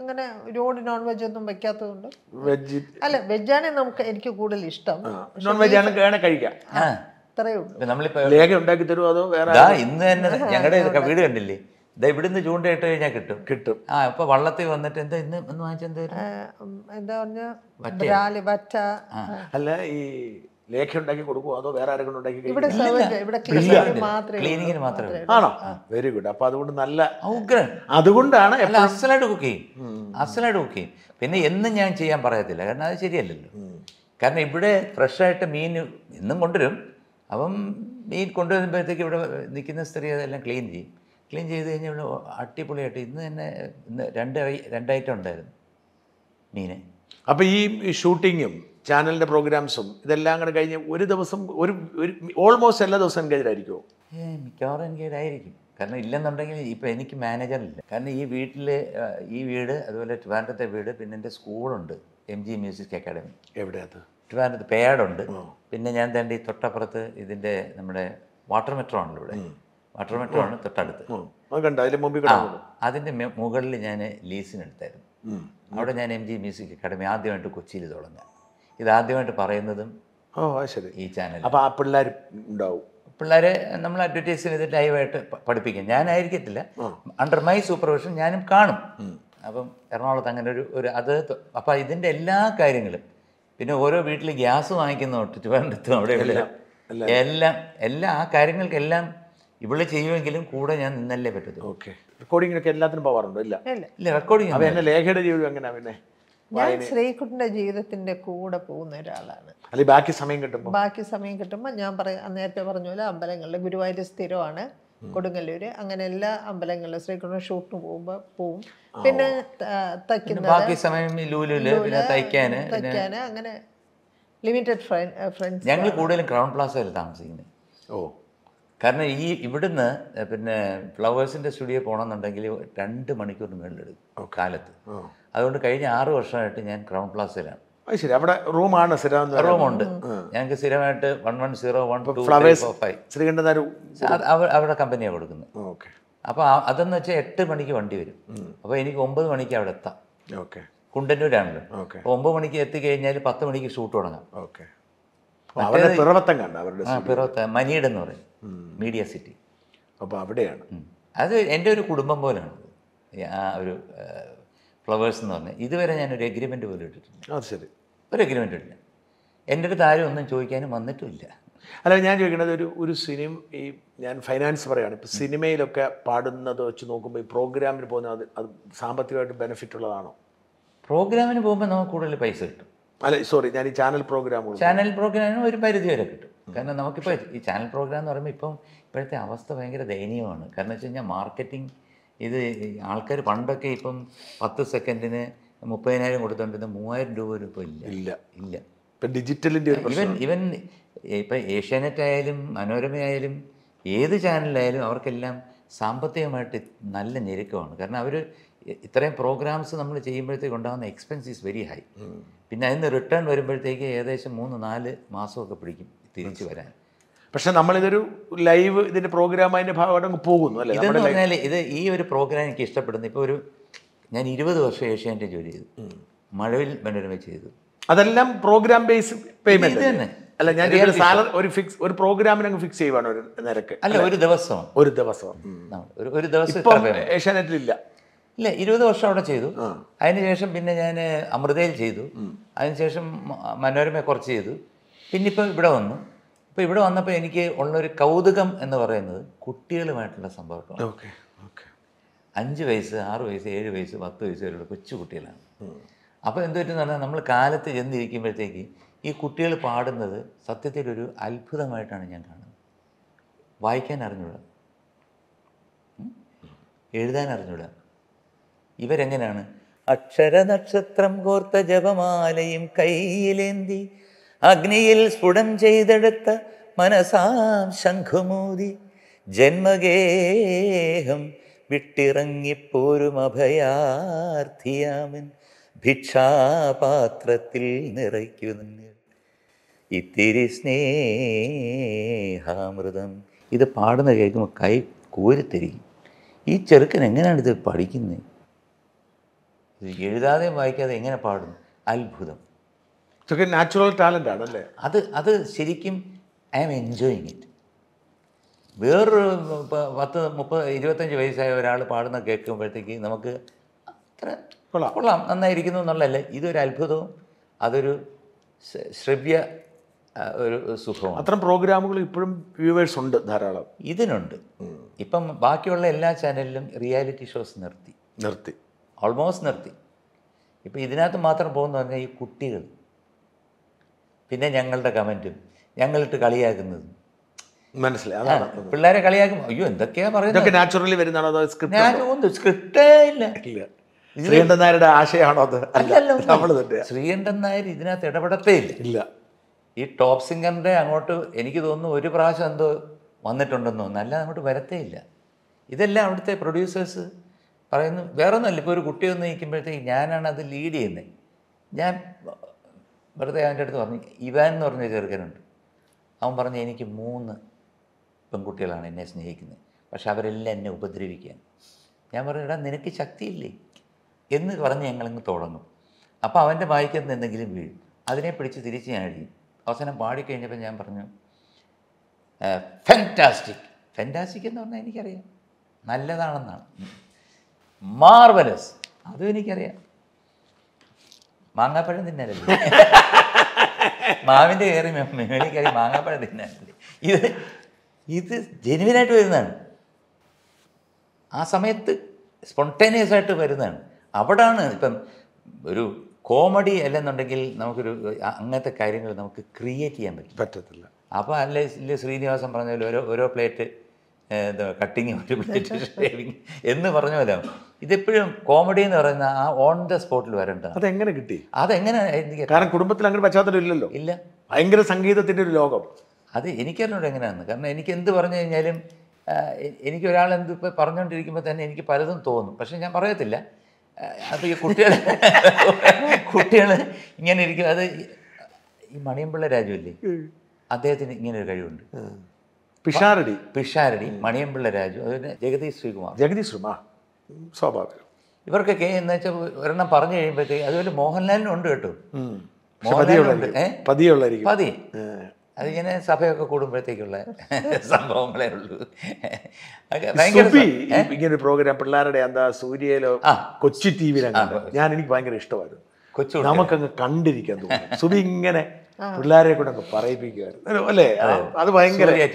അങ്ങനെ ഒരുപാട് നോൺ വെജ് ഒന്നും വെക്കാത്തത് കൊണ്ട് അല്ല വെജാണ് നമുക്ക് എനിക്ക് കൂടുതൽ ഇഷ്ടം നോൺ വെജ് ആണ് കഴിക്കാം ഇന്ന് തന്നെ ഞങ്ങളുടെ വീട് കണ്ടില്ലേ ഇതാ ഇവിടുന്ന് ഇട്ട് കഴിഞ്ഞാൽ കിട്ടും കിട്ടും ആ ഇപ്പൊ വള്ളത്തിൽ വന്നിട്ട് എന്താ ഇന്ന് ഒന്ന് വാങ്ങിച്ചെന്താ മാത്രമേ ആണോ വെരി ഗുഡ് അപ്പൊ അതുകൊണ്ട് നല്ല അതുകൊണ്ടാണ് അസലായിട്ട് കുക്ക് ചെയ്യും അസലായിട്ട് കുക്ക് ചെയ്യും പിന്നെ എന്നും ഞാൻ ചെയ്യാൻ പറയത്തില്ല കാരണം അത് ശരിയല്ലല്ലോ കാരണം ഇവിടെ ഫ്രഷായിട്ട് മീൻ എന്നും കൊണ്ടുവരും അപ്പം മീൻ കൊണ്ടുവരുമ്പോഴത്തേക്ക് ഇവിടെ നിൽക്കുന്ന സ്ത്രീ അതെല്ലാം ക്ലീൻ ചെയ്യും ക്ലീൻ ചെയ്ത് കഴിഞ്ഞ് ഇവിടെ അടിപൊളിയായിട്ട് ഇന്ന് തന്നെ ഇന്ന് രണ്ട് രണ്ടായിട്ടും ഉണ്ടായിരുന്നു മീനെ അപ്പോൾ ഈ ഷൂട്ടിങ്ങും ചാനലിൻ്റെ പ്രോഗ്രാംസും ഇതെല്ലാം കൂടെ കഴിഞ്ഞ് ഒരു ദിവസം ഒരു ഒരു ഓൾമോസ്റ്റ് എല്ലാ ദിവസവും എൻഗേജായിരിക്കുമോ ഏ മിക്കവാറും എൻഗേജായിരിക്കും കാരണം ഇല്ലെന്നുണ്ടെങ്കിൽ ഇപ്പോൾ എനിക്ക് മാനേജറില്ല കാരണം ഈ വീട്ടിൽ ഈ വീട് അതുപോലെ ട്രിവാൻഡ്രത്തെ വീട് പിന്നെ എൻ്റെ സ്കൂളുണ്ട് എം ജി മ്യൂസിക് അക്കാഡമി എവിടെയാണ് അത് ട്രിവാൻഡ്രത്ത് പേടുണ്ട് പിന്നെ ഞാൻ തേണ്ടി തൊട്ടപ്പുറത്ത് ഇതിന്റെ നമ്മുടെ വാട്ടർ മെട്രോ ആണല്ലോ ഇവിടെ വാട്ടർ മെട്രോ ആണ് തൊട്ടടുത്ത് അതിന്റെ മുകളിൽ ഞാൻ എടുത്തായിരുന്നു അവിടെ ഞാൻ എം ജി മ്യൂസിക് അക്കാഡമി ആദ്യമായിട്ട് കൊച്ചിയിൽ തുടങ്ങുക ഇത് ആദ്യമായിട്ട് പറയുന്നതും ഓ ശരി ഈ ചാനൽ അപ്പോൾ ആ ഉണ്ടാവും പിള്ളേരെ നമ്മൾ അഡ്വർടൈസ് ചെയ്ത് ലൈവായിട്ട് പഠിപ്പിക്കും ഞാനായിരിക്കത്തില്ല അണ്ടർ മൈ സൂപ്പർവിഷൻ ഞാനും കാണും അപ്പം എറണാകുളത്ത് അങ്ങനെ ഒരു ഒരു അത് അപ്പം ഇതിൻ്റെ എല്ലാ കാര്യങ്ങളും പിന്നെ ഓരോ വീട്ടിൽ ഗ്യാസ് വാങ്ങിക്കുന്ന തിരുവനന്തപുരത്തും അവിടെ എല്ലാം എല്ലാ ആ കാര്യങ്ങൾക്കെല്ലാം ഇവിടെ ചെയ്യുമെങ്കിലും കൂടെ ഞാൻ നിന്നല്ലേ പറ്റത്തു ഓക്കെ റെക്കോർഡിങ്ങിനൊക്കെ എല്ലാത്തിനും പോവാറുണ്ടോ ഇല്ല ഇല്ല റെക്കോർഡിംഗ് ലേഖയുടെ ജീവിതം എങ്ങനെയാ പിന്നെ ഞാൻ ശ്രീകുട്ടിന്റെ ജീവിതത്തിന്റെ കൂടെ പോകുന്ന ഒരാളാണ് ബാക്കി സമയം കിട്ടുമ്പോൾ ബാക്കി സമയം കിട്ടുമ്പോൾ ഞാൻ പറയും നേരത്തെ പറഞ്ഞ പോലെ അമ്പലങ്ങളിൽ ഗുരുവായൂർ സ്ഥിരമാണ് കൊടുങ്ങല്ലൂര് അങ്ങനെ എല്ലാ അമ്പലങ്ങളിലും ശ്രീകൃഷ്ണ ഷൂട്ടിന് പോകുമ്പോ പോവും പിന്നെ തയ്ക്കുന്നത് ബാക്കി സമയം തയ്ക്കാന് തയ്ക്കാന് അങ്ങനെ ലിമിറ്റഡ് ഫ്രണ്ട്സ് ഞങ്ങൾ കൂടുതലും ക്രൗൺ പ്ലാസയിൽ താമസിക്കുന്നത് ഓ കാരണം ഈ ഇവിടുന്ന് പിന്നെ ഫ്ലവേഴ്സിൻ്റെ സ്റ്റുഡിയോ പോകണമെന്നുണ്ടെങ്കിൽ രണ്ട് മണിക്കൂറിന് മുകളിലെടുക്കും കാലത്ത് അതുകൊണ്ട് കഴിഞ്ഞ ആറ് വർഷമായിട്ട് ഞാൻ ക്രൗൺ പ്ലാസയിലാണ് ശരി അവിടെ റൂമാണ് സ്ഥിരം റൂമുണ്ട് ഞങ്ങൾക്ക് സ്ഥിരമായിട്ട് one one zero one two five അവിടെ അവരുടെ കമ്പനിയാണ് കൊടുക്കുന്നത് ഓക്കെ അപ്പോൾ അതെന്ന് വെച്ചാൽ എട്ട് മണിക്ക് വണ്ടി വരും അപ്പോൾ എനിക്ക് ഒമ്പത് മണിക്ക് അവിടെ എത്താം ഓക്കെ കുണ്ടന്നൂരാണല്ലോ അപ്പോൾ ഒമ്പത് മണിക്ക് എത്തിക്കഴിഞ്ഞാൽ പത്ത് മണിക്ക് ഷൂട്ട് തുടങ്ങാം ഓക്കെ പിറവത്തം അവരുടെ എന്ന് പറയും മീഡിയ സിറ്റി അപ്പോൾ അവിടെയാണ് അത് എൻ്റെ ഒരു കുടുംബം പോലെയാണ് ആ ഒരു ഫ്ലവേഴ്സ് എന്ന് പറഞ്ഞാൽ ഇതുവരെ ഞാൻ ഒരു എഗ്രിമെൻ്റ് പോലും ഇട്ടിട്ടില്ല അത് ശരി ഒരു എഗ്രിമെൻ്റ് ഇല്ല എൻ്റെ അടുത്ത് ആരും ഒന്നും ചോദിക്കാനും വന്നിട്ടുമില്ല അല്ല ഞാൻ ചോദിക്കുന്നത് ഒരു ഒരു സിനിമ ഈ ഞാൻ ഫൈനാൻസ് പറയുകയാണ് ഇപ്പോൾ സിനിമയിലൊക്കെ പാടുന്നത് വെച്ച് നോക്കുമ്പോൾ ഈ പ്രോഗ്രാമിന് പോകുന്ന അത് അത് സാമ്പത്തികമായിട്ട് ബെനിഫിറ്റ് ഉള്ളതാണോ പ്രോഗ്രാമിന് പോകുമ്പോൾ നമുക്ക് കൂടുതൽ പൈസ കിട്ടും അല്ല സോറി ഞാൻ ഈ ചാനൽ പ്രോഗ്രാമുകൾ ചാനൽ പ്രോഗ്രാമിന് ഒരു പരിധി വരെ കിട്ടും കാരണം നമുക്കിപ്പോൾ ഈ ചാനൽ പ്രോഗ്രാം എന്ന് പറയുമ്പോൾ ഇപ്പം ഇപ്പോഴത്തെ അവസ്ഥ ഭയങ്കര ദയനീയമാണ് കാരണം വെച്ച് കഴിഞ്ഞാൽ മാർക്കറ്റിംഗ് ഇത് ആൾക്കാർ പണ്ടൊക്കെ ഇപ്പം പത്ത് സെക്കൻഡിന് മുപ്പതിനായിരം കൊടുത്തോണ്ടിരുന്ന മൂവായിരം രൂപ ഒരു ഇപ്പം ഇല്ല ഇല്ല ഇല്ല ഇപ്പം ഡിജിറ്റലിൻ്റെ ഇവൻ ഇവൻ ഇപ്പം ഏഷ്യാനെറ്റ് ആയാലും മനോരമയായാലും ഏത് ചാനലായാലും അവർക്കെല്ലാം സാമ്പത്തികമായിട്ട് നല്ല ഞെരുക്കമാണ് കാരണം അവർ ഇത്രയും പ്രോഗ്രാംസ് നമ്മൾ ചെയ്യുമ്പോഴത്തേക്ക് ഉണ്ടാകുന്ന എക്സ്പെൻസ് ഈസ് വെരി ഹൈ പിന്നെ അതിന് റിട്ടേൺ വരുമ്പോഴത്തേക്ക് ഏകദേശം മൂന്ന് നാല് മാസമൊക്കെ പിടിക്കും തിരിച്ചു വരാൻ പക്ഷെ നമ്മളിതൊരു ലൈവ് ഇതിന്റെ പ്രോഗ്രാം അതിന്റെ ഭാഗമായിട്ട് അങ്ങ് പോകുന്നു അല്ലേ ഇതെന്ന് പറഞ്ഞാൽ ഇത് ഈ ഒരു പ്രോഗ്രാം എനിക്ക് ഇഷ്ടപ്പെടുന്നു ഇപ്പോൾ ഒരു ഞാൻ ഇരുപത് വർഷം ഏഷ്യാനെറ്റ് ജോലി ചെയ്തു മഴവിൽ മനോരമ ചെയ്തു അതെല്ലാം പ്രോഗ്രാം ബേസ് പേയ്മെന്റ് തന്നെ അല്ല ഞാൻ സാലറി ഒരു ഫിക്സ് ഒരു പ്രോഗ്രാമിന് അങ്ങ് ഫിക്സ് ചെയ്യുവാണ് ഒരു നിരക്ക് അല്ല ഒരു ദിവസം ഒരു ദിവസം ഒരു ദിവസം ഏഷ്യാനെറ്റിൽ ഇല്ല ഇല്ല ഇരുപത് വർഷം അവിടെ ചെയ്തു അതിനുശേഷം പിന്നെ ഞാൻ അമൃതയിൽ ചെയ്തു അതിനുശേഷം മനോരമ കുറച്ച് ചെയ്തു പിന്നിപ്പോൾ ഇവിടെ വന്നു അപ്പോൾ ഇവിടെ വന്നപ്പോൾ എനിക്ക് ഉള്ളൊരു കൗതുകം എന്ന് പറയുന്നത് കുട്ടികളുമായിട്ടുള്ള സംഭവമാണ് ഓക്കെ ഓക്കെ അഞ്ച് വയസ്സ് ആറ് വയസ്സ് ഏഴ് വയസ്സ് പത്ത് വയസ്സ് വരെയുള്ള കൊച്ചു കുട്ടികളാണ് അപ്പോൾ എന്ത് പറ്റുന്ന പറഞ്ഞാൽ നമ്മൾ കാലത്ത് ചെന്നിരിക്കുമ്പോഴത്തേക്ക് ഈ കുട്ടികൾ പാടുന്നത് സത്യത്തിലൊരു അത്ഭുതമായിട്ടാണ് ഞാൻ കാണുന്നത് വായിക്കാൻ അറിഞ്ഞൂടാ എഴുതാൻ അറിഞ്ഞൂടാ ഇവരെങ്ങനെയാണ് അക്ഷരനക്ഷത്രം കോർത്ത ജപമാലയും കയ്യിലേന്തി അഗ്നിയിൽ സ്ഫുടം ചെയ്തെടുത്ത മനസാം ശംഖുമൂതി ജന്മഗേഹം വിട്ടിറങ്ങിപ്പോരും അഭയാർത്ഥിയാമൻ ഭിക്ഷാപാത്രത്തിൽ നിറയ്ക്കുന്നു ഇത്തിരി സ്നേഹാമൃതം ഇത് പാടുന്ന കേൾക്കുമ്പോൾ കൈ കോരിത്തരിക്കും ഈ ചെറുക്കൻ എങ്ങനെയാണ് ഇത് പഠിക്കുന്നത് എഴുതാതെ വായിക്കാതെ എങ്ങനെ പാടുന്നു അത്ഭുതം ഇതൊക്കെ നാച്ചുറൽ ടാലൻ്റ് ആണല്ലേ അത് അത് ശരിക്കും ഐ ആം എൻജോയിങ് ഇറ്റ് വേറൊരു പത്ത് മുപ്പത് ഇരുപത്തഞ്ച് വയസ്സായ ഒരാൾ പാടുന്ന കേൾക്കുമ്പോഴത്തേക്ക് നമുക്ക് അത്ര കൊള്ളാം നന്നായിരിക്കുന്നു എന്നുള്ളതല്ലേ ഇതൊരു അത്ഭുതവും അതൊരു ശ്രവ്യ ഒരു സുഖവും അത്തരം പ്രോഗ്രാമുകൾ ഇപ്പോഴും വ്യൂവേഴ്സ് ഉണ്ട് ധാരാളം ഇതിനുണ്ട് ഇപ്പം ബാക്കിയുള്ള എല്ലാ ചാനലിലും റിയാലിറ്റി ഷോസ് നിർത്തി നിർത്തി ഓൾമോസ്റ്റ് നിർത്തി ഇപ്പം ഇതിനകത്ത് മാത്രം പോകുന്ന പറഞ്ഞാൽ ഈ കുട്ടികൾ പിന്നെ ഞങ്ങളുടെ കമൻറ്റും ഞങ്ങളിട്ട് കളിയാക്കുന്നതും മനസ്സിലായി പിള്ളേരെ കളിയാക്കും അയ്യോ എന്തൊക്കെയാ പറയുന്നത് സ്ക്രിപ്റ്റേ ഇല്ല ശ്രീകണ്ഠൻ നായരുടെ ആശയമാണോ അത് ശ്രീകണ്ഠൻ നായർ ഇതിനകത്ത് ഇടപെടത്തേ ഇല്ല ഇല്ല ഈ ടോപ്പ് സിംഗറിന്റെ അങ്ങോട്ട് എനിക്ക് തോന്നുന്നു ഒരു പ്രാവശ്യം എന്തോ വന്നിട്ടുണ്ടെന്നോ നല്ല അങ്ങോട്ട് വരത്തേ ഇല്ല ഇതെല്ലാം അവിടുത്തെ പ്രൊഡ്യൂസേഴ്സ് പറയുന്നു വേറെ ഒന്നുമല്ല ഇപ്പോൾ ഒരു കുട്ടി വന്ന് നിൽക്കുമ്പോഴത്തേക്ക് ഞാനാണ് അത് ലീഡ് ചെയ്യുന്നത് ഞാൻ വെറുതെ അവൻ്റെ അടുത്ത് പറഞ്ഞു ഇവാൻ എന്ന് പറഞ്ഞ ചെറുക്കനുണ്ട് അവൻ പറഞ്ഞു എനിക്ക് മൂന്ന് പെൺകുട്ടികളാണ് എന്നെ സ്നേഹിക്കുന്നത് പക്ഷെ അവരെല്ലാം എന്നെ ഉപദ്രവിക്കാൻ ഞാൻ പറഞ്ഞു എടാ നിനക്ക് ശക്തിയില്ലേ എന്ന് പറഞ്ഞ് ഞങ്ങളിങ്ങ് തുടങ്ങും അപ്പോൾ അവൻ്റെ വായിക്കുന്ന എന്തെങ്കിലും വീഴും അതിനെ പിടിച്ച് തിരിച്ച് ഞാൻ അഴിയും അവസാനം പാടിക്കഴിഞ്ഞപ്പോൾ ഞാൻ പറഞ്ഞു ഫെൻറ്റാസ്റ്റിക് ഫെൻറ്റാസ്റ്റിക് എന്ന് പറഞ്ഞാൽ എനിക്കറിയാം നല്ലതാണെന്നാണ് മാർവലസ് അതും എനിക്കറിയാം മാങ്ങാപ്പഴം തിന്നാലല്ലേ മാവിൻ്റെ കയറി മേളി കയറി മാങ്ങാപ്പഴം തിന്നാലല്ലേ ഇത് ഇത് ജെനുവിനായിട്ട് വരുന്നതാണ് ആ സമയത്ത് സ്പോണ്ടേനിയസ് ആയിട്ട് വരുന്നതാണ് അവിടാണ് ഇപ്പം ഒരു കോമഡി അല്ലെന്നുണ്ടെങ്കിൽ നമുക്കൊരു അങ്ങനത്തെ കാര്യങ്ങൾ നമുക്ക് ക്രിയേറ്റ് ചെയ്യാൻ പറ്റും പറ്റത്തില്ല അപ്പോൾ അല്ലേ ശ്രീനിവാസൻ പറഞ്ഞ പോലെ ഓരോ ഓരോ പ്ലേറ്റ് കട്ടിങ് ഒരു പ്ലേറ്റ് ഷേവിങ് എന്ന് പറഞ്ഞ പോലെ ഇതെപ്പോഴും കോമഡി എന്ന് പറയുന്ന ആ ഓൺ ദ സ്പോട്ടിൽ വരണ്ട അതെങ്ങനെ കിട്ടി അതെങ്ങനെ കാരണം കുടുംബത്തിൽ അങ്ങനെ പശ്ചാത്തലം ഇല്ലല്ലോ ഇല്ല ഭയങ്കര സംഗീതത്തിൻ്റെ ഒരു ലോകം അത് എനിക്കറിഞ്ഞൂടെ എങ്ങനെയാണെന്ന് കാരണം എനിക്ക് എന്ത് പറഞ്ഞു കഴിഞ്ഞാലും എനിക്ക് ഒരാൾ എന്ത് ഇപ്പോൾ പറഞ്ഞുകൊണ്ടിരിക്കുമ്പോൾ തന്നെ എനിക്ക് പലതും തോന്നും പക്ഷേ ഞാൻ പറയത്തില്ല അത് ഈ കുട്ടികൾ കുട്ടികൾ ഇങ്ങനെ ഇരിക്കും അത് ഈ മണിയമ്പിള്ള രാജുവല്ലേ അദ്ദേഹത്തിന് ഇങ്ങനെ ഒരു കഴിവുണ്ട് പിഷാരടി പിഷാരടി മണിയമ്പിള്ള രാജു അതുപോലെ ജഗദീഷ് ശ്രീകുമാർ ജഗദീഷ് ശ്രീകുമാർ സ്വാഭാവികം ഇവർക്കൊക്കെ എന്ന് വെച്ചാൽ ഒരെണ്ണം പറഞ്ഞു കഴിയുമ്പോഴത്തേക്ക് അതുപോലെ ഉണ്ട് കേട്ടോ മോഹൻലാലിനുണ്ട് പതി അതിങ്ങനെ സഭയൊക്കെ കൂടുമ്പോഴത്തേക്കുള്ള സംഭവങ്ങളേ ഉള്ളൂ ഇങ്ങനെ പ്രോഗ്രാം പിള്ളേരുടെ എന്താ സൂര്യയിലോ കൊച്ചി ടി വിയിലാണ് ഞാൻ എനിക്ക് ഭയങ്കര ഇഷ്ടമായിരുന്നു നമുക്കങ്ങ് കണ്ടിരിക്കാൻ തോന്നുന്നു സുബി ഇങ്ങനെ പിള്ളേരെ കൂടെ ഒക്കെ പറയിപ്പിക്കുമായിരുന്നു അല്ലേ അത് ഭയങ്കര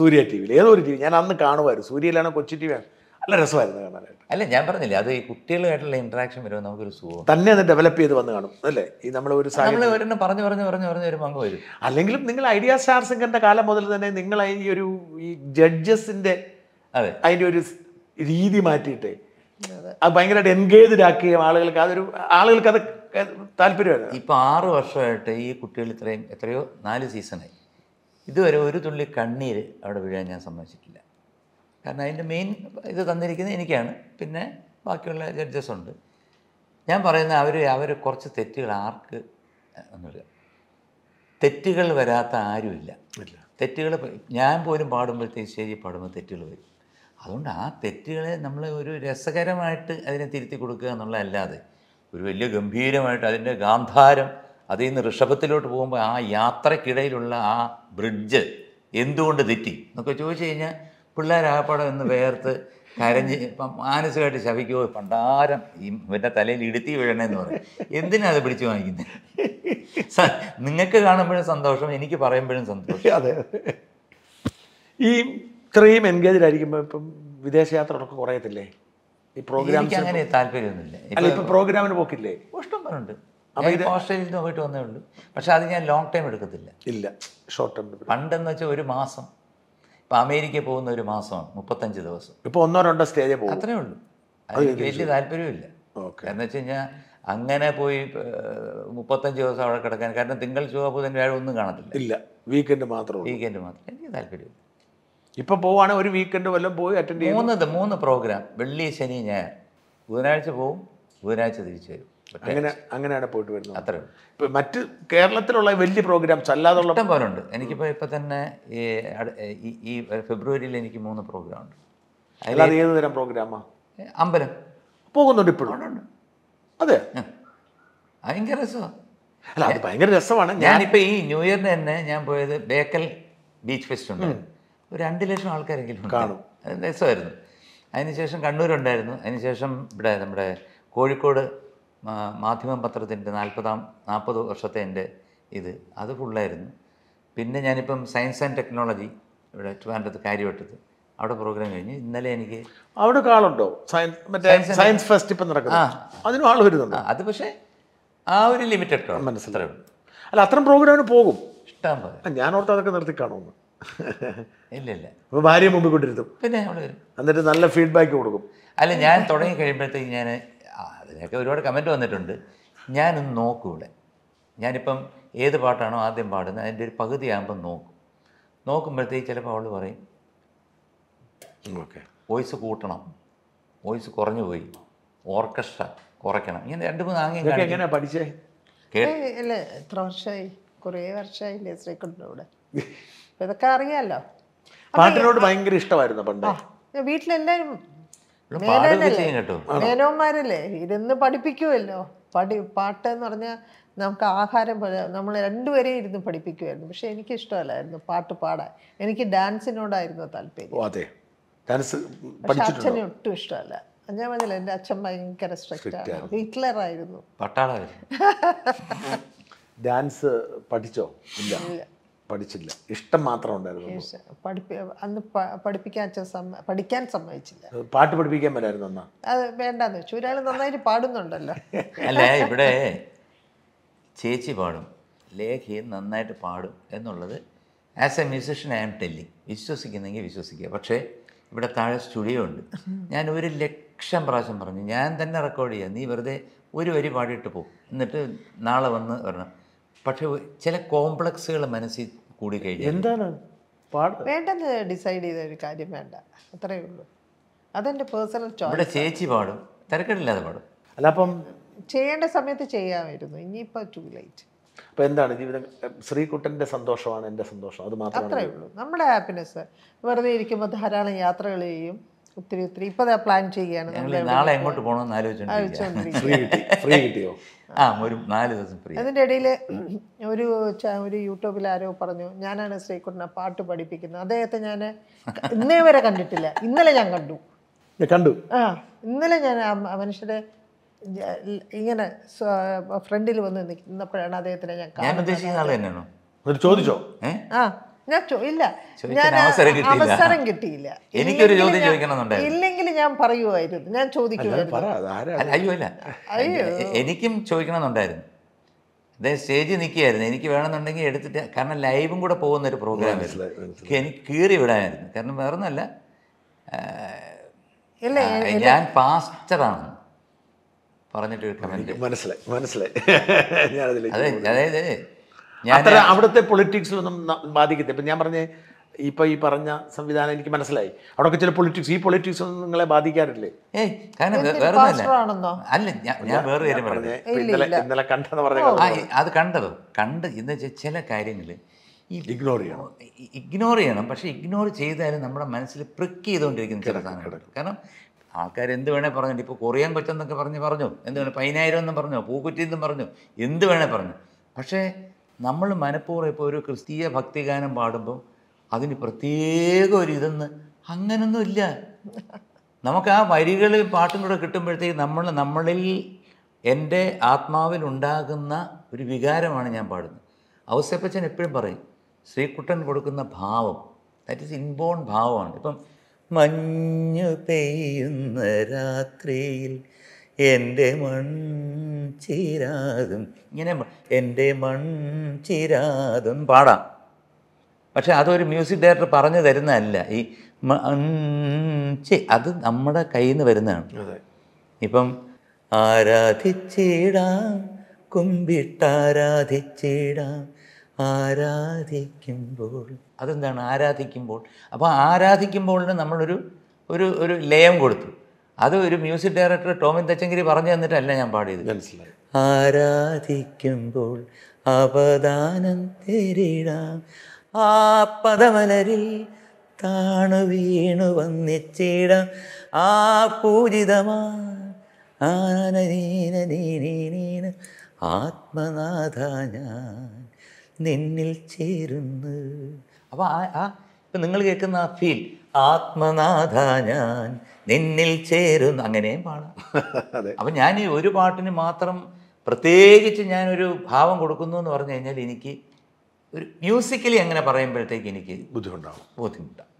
സൂര്യ ടി വിയിൽ ഏതോ ഒരു ടി വി ഞാൻ അന്ന് കാണുമായിരുന്നു സൂര്യയിലാണ് കൊച്ചി ടി വിയാണ് നല്ല രസമായിരുന്നു കാണാനായിട്ട് അല്ല ഞാൻ പറഞ്ഞില്ല അത് ഈ കുട്ടികളുമായിട്ടുള്ള ഇന്ററാക്ഷൻ വരുമ്പോൾ നമുക്കൊരു സുഖം തന്നെ അത് ഡെവലപ്പ് ചെയ്ത് വന്ന് കാണും അല്ലേ ഈ നമ്മൾ ഒരു നമ്മൾ പറഞ്ഞ് പറഞ്ഞു പറഞ്ഞു പറഞ്ഞു പറഞ്ഞു വരുമ്പോൾ വരും അല്ലെങ്കിലും നിങ്ങൾ ഐഡിയ സ്റ്റാർ സിംഗറിന്റെ കാലം മുതൽ തന്നെ നിങ്ങൾ ഈ ഒരു ഈ ജഡ്ജസിന്റെ അതെ അതിന്റെ ഒരു രീതി മാറ്റിയിട്ടേ അത് ഭയങ്കരമായിട്ട് എൻഗേജ്ഡ് ആക്കുകയും ആളുകൾക്ക് അതൊരു ആളുകൾക്ക് അത് താല്പര്യമായിരുന്നു ഇപ്പോൾ ആറ് വർഷമായിട്ട് ഈ കുട്ടികൾ ഇത്രയും എത്രയോ നാല് സീസണായി ഇതുവരെ ഒരു തുള്ളി കണ്ണീര് അവിടെ വീഴാൻ ഞാൻ സമ്മതിച്ചിട്ടില്ല കാരണം അതിൻ്റെ മെയിൻ ഇത് തന്നിരിക്കുന്നത് എനിക്കാണ് പിന്നെ ബാക്കിയുള്ള ജഡ്ജസ് ഉണ്ട് ഞാൻ പറയുന്ന അവർ അവർ കുറച്ച് തെറ്റുകൾ ആർക്ക് എന്നുള്ളത് തെറ്റുകൾ വരാത്ത ആരുമില്ല തെറ്റുകൾ ഞാൻ പോലും പാടുമ്പോഴത്തേക്ക് ശരി പാടുമ്പോൾ തെറ്റുകൾ വരും അതുകൊണ്ട് ആ തെറ്റുകളെ നമ്മൾ ഒരു രസകരമായിട്ട് അതിനെ തിരുത്തി കൊടുക്കുക എന്നുള്ളതല്ലാതെ ഒരു വലിയ ഗംഭീരമായിട്ട് അതിൻ്റെ ഗാന്ധാരം അതിൽ നിന്ന് ഋഷഭത്തിലോട്ട് പോകുമ്പോൾ ആ യാത്രക്കിടയിലുള്ള ആ ബ്രിഡ്ജ് എന്തുകൊണ്ട് തെറ്റി എന്നൊക്കെ ചോദിച്ചു കഴിഞ്ഞാൽ പിള്ളേരാപ്പാടം എന്ന് വേർത്ത് കരഞ്ഞ് മാനസികമായിട്ട് ശവിക്കോ പണ്ടാരം ഈ ഇവൻ്റെ തലയിൽ ഇടുത്തി വീഴണമെന്ന് പറയും എന്തിനാ അത് പിടിച്ചു വാങ്ങിക്കുന്നത് നിങ്ങൾക്ക് കാണുമ്പോഴും സന്തോഷം എനിക്ക് പറയുമ്പോഴും സന്തോഷം അതെ ഈ ഇത്രയും എൻഗേജ്ഡ് ഇപ്പം വിദേശയാത്ര കുറയത്തില്ലേ ഈ പ്രോഗ്രാം അങ്ങനെ താല്പര്യമൊന്നുമില്ല അല്ല ഇപ്പൊ പ്രോഗ്രാമിന് പോക്കില്ലേ ഇഷ്ടം പറഞ്ഞുണ്ട് ഓസ്ട്രേലിയയിൽ നിന്ന് പോയിട്ട് വന്നേ ഉള്ളൂ പക്ഷെ അത് ഞാൻ ലോങ് ടൈം എടുക്കത്തില്ല ഇല്ല ഷോർട്ട് ടൈം പണ്ടെന്ന് വെച്ചാൽ ഒരു മാസം ഇപ്പം അമേരിക്ക പോകുന്ന ഒരു മാസമാണ് മുപ്പത്തഞ്ച് ദിവസം ഇപ്പോൾ ഒന്നോ രണ്ടോ സ്റ്റേജേ പോകും അത്രേ ഉള്ളൂ വലിയ താല്പര്യമില്ല എന്ന് വെച്ച് കഴിഞ്ഞാൽ അങ്ങനെ പോയി മുപ്പത്തഞ്ച് ദിവസം അവിടെ കിടക്കാൻ കാരണം തിങ്കൾ ചൊവ്വ ബുധൻ വ്യാഴം ഒന്നും കാണത്തില്ല ഇല്ല വീക്കെൻഡ് മാത്രമേ വീക്കെൻഡ് മാത്രം എനിക്ക് താല്പര്യമില്ല ഇപ്പൊ പോവാണ് ഒരു വീക്കെൻഡ് വല്ലതും പോയി അറ്റൻഡ് ചെയ്യും മൂന്നത് മൂന്ന് പ്രോഗ്രാം വെള്ളി ശനി ഞാൻ ബുധനാഴ്ച പോവും ബുധനാഴ്ച തിരിച്ചു വരും അങ്ങനെ അങ്ങനെയാണ് പോയിട്ട് വരുന്നത് അത്ര ഇപ്പൊ മറ്റ് കേരളത്തിലുള്ള വലിയ പ്രോഗ്രാംസ് അല്ലാതെ ഇഷ്ടം പോലെ ഉണ്ട് എനിക്കിപ്പോ ഇപ്പൊ തന്നെ ഈ ഫെബ്രുവരിയിൽ എനിക്ക് മൂന്ന് പ്രോഗ്രാം ഉണ്ട് അല്ലാതെ ഏത് തരം പ്രോഗ്രാമാ അമ്പലം പോകുന്നുണ്ട് ഇപ്പോഴും അതെ ഭയങ്കര രസമാണ് അല്ല അത് ഭയങ്കര രസമാണ് ഞാനിപ്പോൾ ഈ ന്യൂ ഇയറിന് തന്നെ ഞാൻ പോയത് ബേക്കൽ ബീച്ച് ഫെസ്റ്റ് ഉണ്ടായിരുന്നു ഒരു രണ്ട് ലക്ഷം ആൾക്കാരെങ്കിലും കാണും രസമായിരുന്നു അതിനുശേഷം കണ്ണൂരുണ്ടായിരുന്നു അതിനുശേഷം ഇവിടെ നമ്മുടെ കോഴിക്കോട് മാധ്യമം പത്രത്തിൻ്റെ നാൽപ്പതാം നാൽപ്പത് വർഷത്തെ എൻ്റെ ഇത് അത് ഫുള്ളായിരുന്നു പിന്നെ ഞാനിപ്പം സയൻസ് ആൻഡ് ടെക്നോളജി ഇവിടെ ട്രിവാൻഡത്ത് കാര്യവട്ടത്ത് അവിടെ പ്രോഗ്രാം കഴിഞ്ഞ് ഇന്നലെ എനിക്ക് അവിടെ കാളുണ്ടോ സയൻസ് സയൻസ് ഫെസ്റ്റ് ഇപ്പം നടക്കുന്നു അതിനും ആൾ വരുന്നുണ്ട് അത് പക്ഷേ ആ ഒരു ലിമിറ്റഡ് മനസ്സിലാവും അല്ല അത്തരം പ്രോഗ്രാമിന് പോകും ഇഷ്ടം ഞാൻ ഓർത്ത് അതൊക്കെ നിർത്തി കാണുമെന്ന് ഇല്ല ഇല്ല അപ്പോൾ ഭാര്യ മുമ്പിൽ കൊണ്ടിരുത്തും പിന്നെ നമ്മൾ വരും എന്നിട്ട് നല്ല ഫീഡ്ബാക്ക് കൊടുക്കും അല്ല ഞാൻ തുടങ്ങി കഴിയുമ്പോഴത്തേക്ക് ഞാൻ അതിനൊക്കെ ഒരുപാട് കമൻറ്റ് വന്നിട്ടുണ്ട് ഞാനൊന്ന് നോക്കും ഇവിടെ ഞാനിപ്പം ഏത് പാട്ടാണോ ആദ്യം പാടുന്നത് അതിൻ്റെ ഒരു പകുതി ആകുമ്പം നോക്കും നോക്കുമ്പോഴത്തേക്ക് ചിലപ്പോൾ അവൾ പറയും ഓക്കെ വോയിസ് കൂട്ടണം വോയിസ് കുറഞ്ഞു പോയി ഓർക്കസ്ട്ര കുറയ്ക്കണം ഇങ്ങനെ രണ്ട് മൂന്ന് ആംഗ്യം എങ്ങനെയാ പഠിച്ചേ അല്ല എത്ര വർഷമായി കുറേ വർഷമായില്ലേ ശ്രീക്കുണ്ടിൻ്റെ ഇവിടെ അപ്പം ഇതൊക്കെ അറിയാമല്ലോ പാട്ടിനോട് ഭയങ്കര ഇഷ്ടമായിരുന്നു പണ്ട് വീട്ടിലെല്ലാവരും മേനോന്മാരല്ലേ ഇരുന്ന് പഠിപ്പിക്കുമല്ലോ പഠി പാട്ട് എന്ന് പറഞ്ഞാൽ നമുക്ക് ആഹാരം നമ്മൾ രണ്ടുപേരെയും ഇരുന്ന് പഠിപ്പിക്കുമായിരുന്നു പക്ഷെ എനിക്ക് ഇഷ്ടമല്ലായിരുന്നു പാട്ട് പാടാൻ എനിക്ക് ഡാൻസിനോടായിരുന്നു താല്പര്യം അതെ ഡാൻസ് അച്ഛനെ ഒട്ടും ഇഷ്ടമല്ല ഞാൻ പറഞ്ഞില്ല എൻ്റെ അച്ഛൻ ഭയങ്കര സ്ട്രിക്റ്റാണ് ഹിറ്റ്ലർ ആയിരുന്നു ഡാൻസ് പഠിച്ചോ ഇല്ല പഠിച്ചില്ല ഇഷ്ടം മാത്രം ഉണ്ടായിരുന്നു അന്ന് പഠിപ്പിക്കാൻ പഠിക്കാൻ സമ്മതിച്ചില്ല പാട്ട് പഠിപ്പിക്കാൻ പറ്റായിരുന്നു എന്നാ അത് വേണ്ടെന്ന് വെച്ചു ഒരാൾ നന്നായിട്ട് പാടുന്നുണ്ടല്ലോ അല്ല ഇവിടെ ചേച്ചി പാടും ലേഖി നന്നായിട്ട് പാടും എന്നുള്ളത് as a musician I am telling വിശ്വസിക്കുന്നെങ്കിൽ വിശ്വസിക്കുക പക്ഷേ ഇവിടെ താഴെ സ്റ്റുഡിയോ ഉണ്ട് ഞാൻ ഒരു ലക്ഷം പ്രാവശ്യം പറഞ്ഞു ഞാൻ തന്നെ റെക്കോർഡ് ചെയ്യാം നീ വെറുതെ ഒരു വരി പാടിയിട്ട് പോകും എന്നിട്ട് നാളെ വന്ന് വരണം പക്ഷേ ചില കോംപ്ലക്സുകൾ മനസ്സിൽ കൂടി കഴിഞ്ഞു എന്താണ് വേണ്ടെന്ന് ഡിസൈഡ് ചെയ്ത ഒരു കാര്യം വേണ്ട അത്രേ ഉള്ളൂ അതെന്റെ പേഴ്സണൽ ചോയ്സ് ചേച്ചി പാടും തിരക്കിടില്ലാതെ പാടും അല്ല അപ്പം ചെയ്യേണ്ട സമയത്ത് ചെയ്യാമായിരുന്നു ഇനിയിപ്പോ ടു ലൈറ്റ് അപ്പോൾ എന്താണ് ജീവിതം ശ്രീകുട്ടൻ്റെ സന്തോഷമാണ് എൻ്റെ സന്തോഷം അത് മാത്രമേ ഉള്ളൂ നമ്മുടെ ഹാപ്പിനെസ് വെറുതെ ഇരിക്കുമ്പോൾ ധാരാളം യാത്രകൾ ചെയ്യും ഒത്തിരി ഒത്തിരി ഇപ്പൊ പ്ലാൻ ചെയ്യാണ് നാളെ എങ്ങോട്ട് പോകണമെന്ന് ആലോചിച്ചോ ആ ഒരു നാല് ദിവസം ഫ്രീ അതിൻ്റെ ഇടയിൽ ഒരു ഒരു യൂട്യൂബിൽ ആരോ പറഞ്ഞു ഞാനാണ് ശ്രീകുട്ടനെ പാട്ട് പഠിപ്പിക്കുന്നത് അദ്ദേഹത്തെ ഞാൻ ഇന്നേ വരെ കണ്ടിട്ടില്ല ഇന്നലെ ഞാൻ കണ്ടു കണ്ടു ആ ഇന്നലെ ഞാൻ ആ മനുഷ്യരെ ഇങ്ങനെ ഫ്രണ്ടിൽ വന്ന് നിൽക്കുന്നപ്പോഴാണ് അദ്ദേഹത്തിനെ ഞാൻ ചോദിച്ചോ ആ ഞാൻ ഇല്ല ഞാൻ അവസരം കിട്ടിയില്ല എനിക്കൊരു ചോദ്യം ചോദിക്കണമെന്നുണ്ട് ഇല്ലെങ്കിൽ ഞാൻ പറയുമായിരുന്നു ഞാൻ ചോദിക്കുമായിരുന്നു എനിക്കും ചോദിക്കണമെന്നുണ്ടായിരുന്നു അദ്ദേഹം സ്റ്റേജിൽ നിൽക്കുകയായിരുന്നു എനിക്ക് വേണമെന്നുണ്ടെങ്കിൽ എടുത്തിട്ട് കാരണം ലൈവും കൂടെ പോകുന്ന ഒരു പ്രോഗ്രാം എനിക്ക് കീറി വിടാനായിരുന്നു കാരണം വേറൊന്നല്ല ഞാൻ പാസ്റ്ററാണ് പറഞ്ഞിട്ടൊരു കമൻറ്റ് മനസ്സിലായി മനസ്സിലായി അതെ അതായത് അത്ര അവിടുത്തെ പൊളിറ്റിക്സിലൊന്നും ബാധിക്കത്തില്ല ഇപ്പം ഞാൻ പറഞ്ഞ ഇപ്പം ഈ പറഞ്ഞ സംവിധാനം എനിക്ക് മനസ്സിലായി അവിടെയൊക്കെ ചില പൊളിറ്റിക്സ് ഈ പൊളിറ്റിക്സ് ഒന്നും നിങ്ങളെ ബാധിക്കാറില്ലേ അല്ല ഞാൻ വേറെ ഇന്നലെ ഇന്നലെ കണ്ടെന്ന് അത് കണ്ടത് കണ്ട് എന്ന് വെച്ചാൽ ചില കാര്യങ്ങൾ ഇഗ്നോർ ചെയ്യണം ഇഗ്നോർ ചെയ്യണം പക്ഷേ ഇഗ്നോർ ചെയ്താലും നമ്മുടെ മനസ്സിൽ പ്രിക്ക് ചെയ്തുകൊണ്ടിരിക്കുന്ന ചില സാധനങ്ങൾ കാരണം ആൾക്കാർ എന്ത് വേണേൽ പറഞ്ഞു ഇപ്പോൾ കൊറിയൻ കൊച്ചെന്നൊക്കെ പറഞ്ഞ് പറഞ്ഞു എന്ത് വേണേൽ പതിനായിരം എന്നും പറഞ്ഞു പൂക്കുറ്റി എന്നും പറഞ്ഞു എന്ത് വേണേൽ പറഞ്ഞു പക്ഷേ നമ്മൾ മനഃപൂർവ്വം ഇപ്പോൾ ഒരു ക്രിസ്തീയ ഭക്തിഗാനം പാടുമ്പോൾ അതിന് പ്രത്യേക ഒരു ഇതെന്ന് അങ്ങനൊന്നുമില്ല നമുക്ക് ആ വരികളിൽ പാട്ടും കൂടെ കിട്ടുമ്പോഴത്തേക്ക് നമ്മൾ നമ്മളിൽ എൻ്റെ ആത്മാവിലുണ്ടാകുന്ന ഒരു വികാരമാണ് ഞാൻ പാടുന്നത് ഔസേപ്പച്ചൻ എപ്പോഴും പറയും ശ്രീകുട്ടൻ കൊടുക്കുന്ന ഭാവം ദാറ്റ് ഈസ് ഇൻബോൺ ഭാവമാണ് ഇപ്പം മഞ്ഞു പെയ്യുന്ന രാത്രിയിൽ എൻ്റെ മൺചിരാതും ഇങ്ങനെ എൻ്റെ മൺചിരാതും പാടാം പക്ഷെ അതൊരു മ്യൂസിക് ഡയറക്ടർ പറഞ്ഞു തരുന്നതല്ല ഈ അത് നമ്മുടെ കയ്യിൽ നിന്ന് വരുന്നതാണ് ഇപ്പം ആരാധിച്ചിടാം കുമ്പിട്ടാരാധിച്ചിടാം ആരാധിക്കുമ്പോൾ അതെന്താണ് ആരാധിക്കുമ്പോൾ അപ്പോൾ ആരാധിക്കുമ്പോൾ നമ്മളൊരു ഒരു ഒരു ലയം കൊടുത്തു അത് ഒരു മ്യൂസിക് ഡയറക്ടർ ടോമിൻ തച്ചങ്കിരി പറഞ്ഞു തന്നിട്ടല്ല ഞാൻ പാടിയത് ആരാധിക്കുമ്പോൾ അവദാനം തേരിടാം ആ പദമലരിൽ താണു വീണു വന്നിച്ചിടാം ആ പൂജിതമാ ആത്മനാഥ ഞാൻ നിന്നിൽ ചേരുന്നു അപ്പോൾ ആ ആ ഇപ്പം നിങ്ങൾ കേൾക്കുന്ന ആ ഫീൽ ആത്മനാഥ ഞാൻ നിന്നിൽ ചേരുന്നു അങ്ങനെയും പാടാം അപ്പം ഞാൻ ഈ ഒരു പാട്ടിന് മാത്രം പ്രത്യേകിച്ച് ഞാനൊരു ഭാവം കൊടുക്കുന്നു എന്ന് പറഞ്ഞു കഴിഞ്ഞാൽ എനിക്ക് ഒരു മ്യൂസിക്കലി അങ്ങനെ പറയുമ്പോഴത്തേക്ക് എനിക്ക് ബുദ്ധിമുട്ടാവും ബുദ്ധിമുട്ടാണ്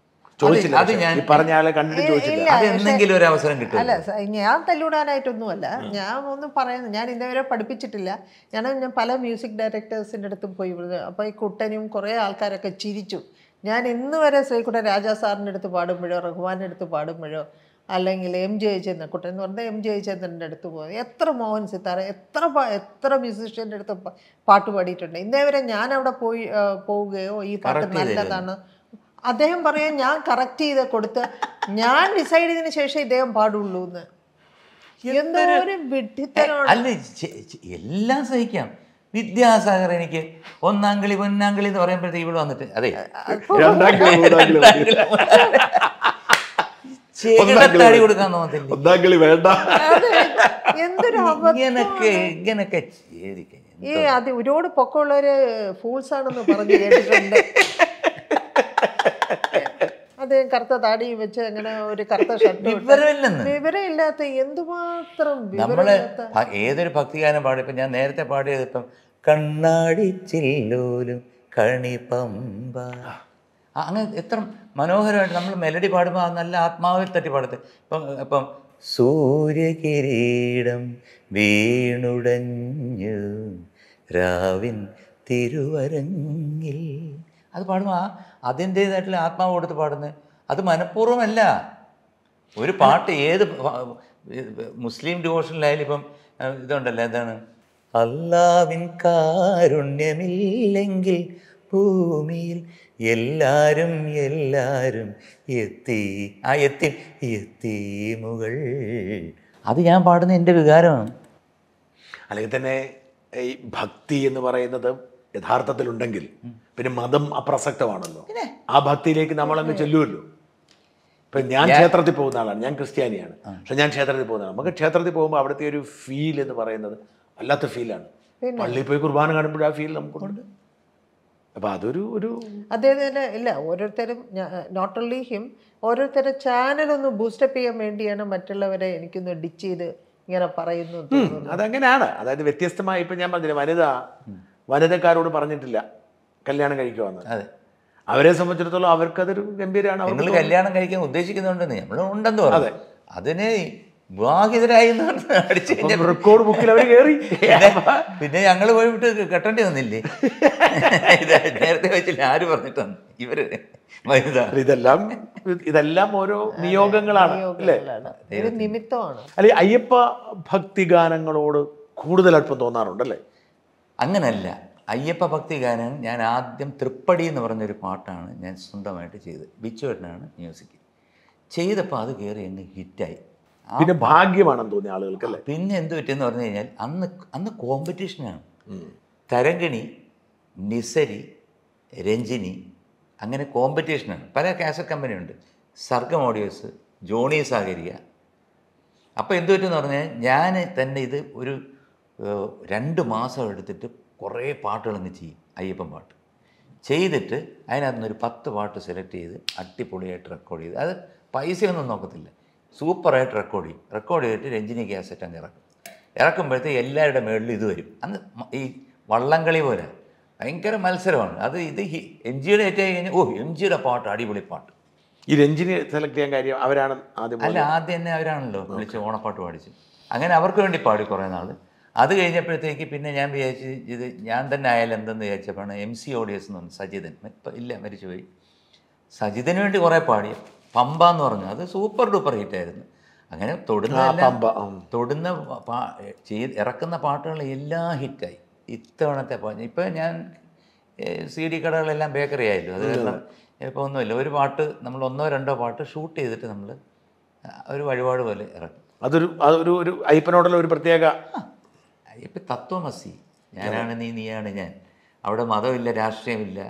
ഞാൻ അതെന്തെങ്കിലും ഒരു അവസരം അല്ല ഞാൻ തല്ലൂടാനായിട്ടൊന്നുമല്ല ഞാൻ ഒന്നും പറയുന്നു ഞാൻ ഇന്നേവരെ പഠിപ്പിച്ചിട്ടില്ല ഞാൻ ഞാൻ പല മ്യൂസിക് ഡയറക്ടേഴ്സിൻ്റെ അടുത്തും പോയി അപ്പോൾ ഈ കുട്ടനും കുറേ ആൾക്കാരൊക്കെ ചിരിച്ചു ഞാൻ ഇന്ന് വരെ ശ്രീകുട്ടൻ രാജാ സാറിൻ്റെ അടുത്ത് പാടുമ്പോഴോ റഹ്മാൻ്റെ അടുത്ത് പാടുമ്പോഴോ അല്ലെങ്കിൽ എം ജയചന്ദ്രൻ കുട്ടൻ എന്ന് പറഞ്ഞാൽ എം ജയചന്ദ്രൻ്റെ അടുത്ത് പോകുന്നത് എത്ര മോഹൻ സിത്താര എത്ര എത്ര മ്യൂസിഷ്യൻ്റെ അടുത്ത് പാട്ട് പാടിയിട്ടുണ്ട് ഇന്നേ വരെ ഞാൻ അവിടെ പോയി പോവുകയോ ഈ പാട്ട് നല്ലതാണ് അദ്ദേഹം പറയാൻ ഞാൻ കറക്റ്റ് ചെയ്ത് കൊടുത്ത് ഞാൻ ഡിസൈഡ് ചെയ്തതിന് ശേഷം ഇദ്ദേഹം പാടുള്ളൂ എന്ന് എന്തോ ഒരു അല്ല എല്ലാം സഹിക്കാം വിദ്യാസാഗർ എനിക്ക് ഒന്നാം കിളി പൊന്നാം കിളി എന്ന് പറയുമ്പോഴത്തേക്ക് ഇവിടെ വന്നിട്ട് അതെ ചേകടത്താടി കൊടുക്കാൻ തോന്നത്തില്ല ഇങ്ങനൊക്കെ ഇങ്ങനൊക്കെ ഈ അത് ഒരുപാട് പൊക്കമുള്ളവര് ഫൂൾസ് ആണെന്ന് പറഞ്ഞു കേട്ടിട്ടുണ്ട് അദ്ദേഹം കറുത്ത താടിയും വെച്ച് അങ്ങനെ ഒരു കറുത്ത ഷർട്ട് വിവരമില്ലെന്ന് വിവരമില്ലാത്ത എന്തുമാത്രം നമ്മള് ഏതൊരു ഭക്തിഗാനം പാടി ഇപ്പം ഞാൻ നേരത്തെ പാടിയത് ഇപ്പം കണ്ണാടി ചില്ലോലും കണിപ്പമ്പ അങ്ങനെ എത്ര മനോഹരമായിട്ട് നമ്മൾ മെലഡി പാടുമ്പോൾ നല്ല ആത്മാവിൽ തട്ടി പാടത്ത് ഇപ്പം ഇപ്പം സൂര്യകിരീടം വീണുടഞ്ഞു രാവിൻ തിരുവരങ്ങിൽ അത് പാടുമ്പോൾ അതിൻ്റേതായിട്ടുള്ള ആത്മാവ് കൊടുത്ത് പാടുന്നത് അത് മനഃപൂർവ്വമല്ല ഒരു പാട്ട് ഏത് മുസ്ലിം ഡിവോഷനിലായാലും ഇപ്പം ഇതുണ്ടല്ലോ എന്താണ് അല്ലാവിൻ കാരുണ്യമില്ലെങ്കിൽ ഭൂമിയിൽ എല്ലാരും എല്ലാരും എത്തി ആ എത്തി എത്തി മുകൾ അത് ഞാൻ പാടുന്ന എൻ്റെ വികാരമാണ് അല്ലെങ്കിൽ തന്നെ ഈ ഭക്തി എന്ന് പറയുന്നത് യഥാർത്ഥത്തിലുണ്ടെങ്കിൽ പിന്നെ മതം അപ്രസക്തമാണല്ലോ ആ ഭക്തിയിലേക്ക് നമ്മളങ്ങ് ചെല്ലുമല്ലോ ഇപ്പൊ ഞാൻ ക്ഷേത്രത്തിൽ പോകുന്ന ആളാണ് ഞാൻ ക്രിസ്ത്യാനിയാണ് പക്ഷെ ഞാൻ ക്ഷേത്രത്തിൽ പോകുന്ന ആളാണ് നമുക്ക് ക്ഷേത്രത്തിൽ പോകുമ്പോൾ അവിടുത്തെ ഒരു ഫീൽ എന്ന് പറയുന്നത് വല്ലാത്ത ഫീലാണ് പള്ളിയിൽ പോയി കുർബാന കാണുമ്പോൾ ആ ഫീൽ നമുക്കുണ്ട് അപ്പൊ അതൊരു ഒരു അദ്ദേഹത്തിന് ഇല്ല ഓരോരുത്തരും നോട്ട് ഓൺലി ഹിം ഓരോരുത്തരുടെ ചാനൽ ഒന്ന് ബൂസ്റ്റപ്പ് ചെയ്യാൻ വേണ്ടിയാണ് മറ്റുള്ളവരെ എനിക്കൊന്ന് ഡിച്ച് ചെയ്ത് ഇങ്ങനെ പറയുന്നു അതങ്ങനെയാണ് അതായത് വ്യത്യസ്തമായി ഇപ്പൊ ഞാൻ പറഞ്ഞില്ല വനിത വനിതക്കാരോട് പറഞ്ഞിട്ടില്ല കല്യാണം കഴിക്കുക അതെ അവരെ സംബന്ധിച്ചിടത്തോളം അവർക്കതൊരു ഗംഭീരമാണ് നിങ്ങൾ കല്യാണം കഴിക്കാൻ ഉദ്ദേശിക്കുന്നുണ്ടെന്ന് നമ്മൾ ഉണ്ടെന്ന് പറഞ്ഞു അതെ അതിന് വിവാഹിതരായി റെക്കോർഡ് ബുക്കിൽ അവർ കയറി പിന്നെ ഞങ്ങൾ പോയിട്ട് കെട്ടേണ്ടി വന്നില്ലേ നേരത്തെ വെച്ചില്ല ആര് പറഞ്ഞിട്ടാണ് ഇവര് ഇതെല്ലാം ഇതെല്ലാം ഓരോ നിയോഗങ്ങളാണ് നിമിത്തമാണ് അല്ലെ അയ്യപ്പ ഭക്തി ഗാനങ്ങളോട് കൂടുതൽ അല്പം തോന്നാറുണ്ടല്ലേ അങ്ങനല്ല അയ്യപ്പ ഭക്തി ഗാനം ഞാൻ ആദ്യം തൃപ്പടി എന്ന് പറഞ്ഞൊരു പാട്ടാണ് ഞാൻ സ്വന്തമായിട്ട് ചെയ്തത് ബിച്ചുവേട്ടനാണ് മ്യൂസിക് ചെയ്തപ്പോൾ അത് കയറി എന്നെ ഹിറ്റായി പിന്നെ ഭാഗ്യമാണെന്ന് തോന്നിയ ആളുകൾക്ക് പിന്നെ എന്ത് പറ്റിയെന്ന് പറഞ്ഞു കഴിഞ്ഞാൽ അന്ന് അന്ന് കോമ്പറ്റീഷനാണ് തരംഗിണി നിസരി രഞ്ജിനി അങ്ങനെ കോമ്പറ്റീഷനാണ് പല കാസറ്റ് ഉണ്ട് സർഗം ഓഡിയോസ് ജോണി സാഗരിയ അപ്പോൾ എന്ത് പറ്റുമെന്ന് പറഞ്ഞാൽ ഞാൻ തന്നെ ഇത് ഒരു രണ്ട് മാസം എടുത്തിട്ട് കുറേ പാട്ടുകളങ്ങ് ചെയ്യും അയ്യപ്പൻ പാട്ട് ചെയ്തിട്ട് അതിനകത്ത് നിന്നൊരു പത്ത് പാട്ട് സെലക്ട് ചെയ്ത് അടിപൊളിയായിട്ട് റെക്കോർഡ് ചെയ്ത് അത് പൈസയൊന്നും നോക്കത്തില്ല സൂപ്പറായിട്ട് റെക്കോർഡ് ചെയ്യും റെക്കോർഡ് ചെയ്തിട്ട് രഞ്ജിനി ക്യാസറ്റ് അങ്ങ് ഇറക്കും ഇറക്കുമ്പോഴത്തേക്ക് എല്ലാവരുടെ മേളിൽ ഇത് വരും അന്ന് ഈ വള്ളംകളി പോലെ ഭയങ്കര മത്സരമാണ് അത് ഇത് എം ജിയുടെ ഏറ്റവും കഴിഞ്ഞാൽ ഓ എം ജിയുടെ പാട്ട് അടിപൊളി പാട്ട് ഈ രഞ്ജിനി സെലക്ട് ചെയ്യാൻ കാര്യം അവരാണ് ആദ്യം അല്ല ആദ്യം തന്നെ അവരാണല്ലോ വിളിച്ച് ഓണപ്പാട്ട് പാടിച്ച് അങ്ങനെ അവർക്ക് വേണ്ടി പാടി കുറേ നാൾ അത് കഴിഞ്ഞപ്പോഴത്തേക്ക് പിന്നെ ഞാൻ വിചാരിച്ചത് ഞാൻ തന്നെ ആയാലും എന്തെന്ന് വിചാരിച്ചപ്പോൾ എം സി ഓഡിയസ് എന്ന് പറഞ്ഞു സജിതൻ ഇപ്പം ഇല്ല മരിച്ചുപോയി സജിതന് വേണ്ടി കുറേ പാടി പമ്പ എന്ന് പറഞ്ഞു അത് സൂപ്പർ ഡൂപ്പർ ഹിറ്റായിരുന്നു അങ്ങനെ തൊടുന്ന തൊടുന്ന പാ ചെയ്ത് ഇറക്കുന്ന പാട്ടുകൾ എല്ലാം ഹിറ്റായി ഇത്തവണത്തെ പാട്ട് ഇപ്പോൾ ഞാൻ സി ഡി കടകളെല്ലാം ബേക്കറി ആയിരുന്നു അത് കാരണം ഇപ്പോൾ ഒന്നുമില്ല ഒരു പാട്ട് നമ്മൾ ഒന്നോ രണ്ടോ പാട്ട് ഷൂട്ട് ചെയ്തിട്ട് നമ്മൾ ഒരു വഴിപാട് പോലെ ഇറക്കും അതൊരു അതൊരു ഒരു അയ്യപ്പനോടുള്ള ഒരു പ്രത്യേക ഇപ്പം തത്വമസി ഞാനാണ് നീ നീയാണ് ഞാൻ അവിടെ മതമില്ല രാഷ്ട്രീയമില്ല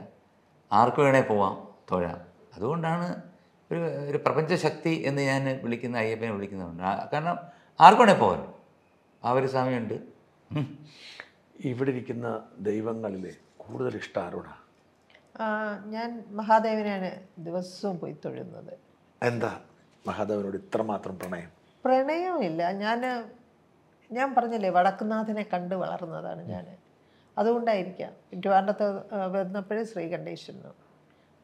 ആർക്ക് വേണേൽ പോവാം തൊഴാം അതുകൊണ്ടാണ് ഒരു ഒരു പ്രപഞ്ചശക്തി എന്ന് ഞാൻ വിളിക്കുന്ന അയ്യപ്പനെ വിളിക്കുന്നതുകൊണ്ട് കാരണം ആർക്ക് വേണേൽ പോകാൻ ആ ഒരു സമയമുണ്ട് ഇവിടെ ഇരിക്കുന്ന ദൈവങ്ങളിലെ കൂടുതൽ ഇഷ്ടം ആരോടാ ഞാൻ മഹാദേവനെയാണ് ദിവസവും പോയി തൊഴുന്നത് എന്താ മഹാദേവനോട് ഇത്രമാത്രം പ്രണയം പ്രണയമില്ല ഞാൻ ഞാൻ പറഞ്ഞില്ലേ വടക്കുന്നാഥനെ കണ്ട് വളർന്നതാണ് ഞാൻ അതുകൊണ്ടായിരിക്കാം ട്രിവാൻഡ്രത്ത് വരുന്നപ്പോഴേ ശ്രീകണ്ഠേശ്വരൻ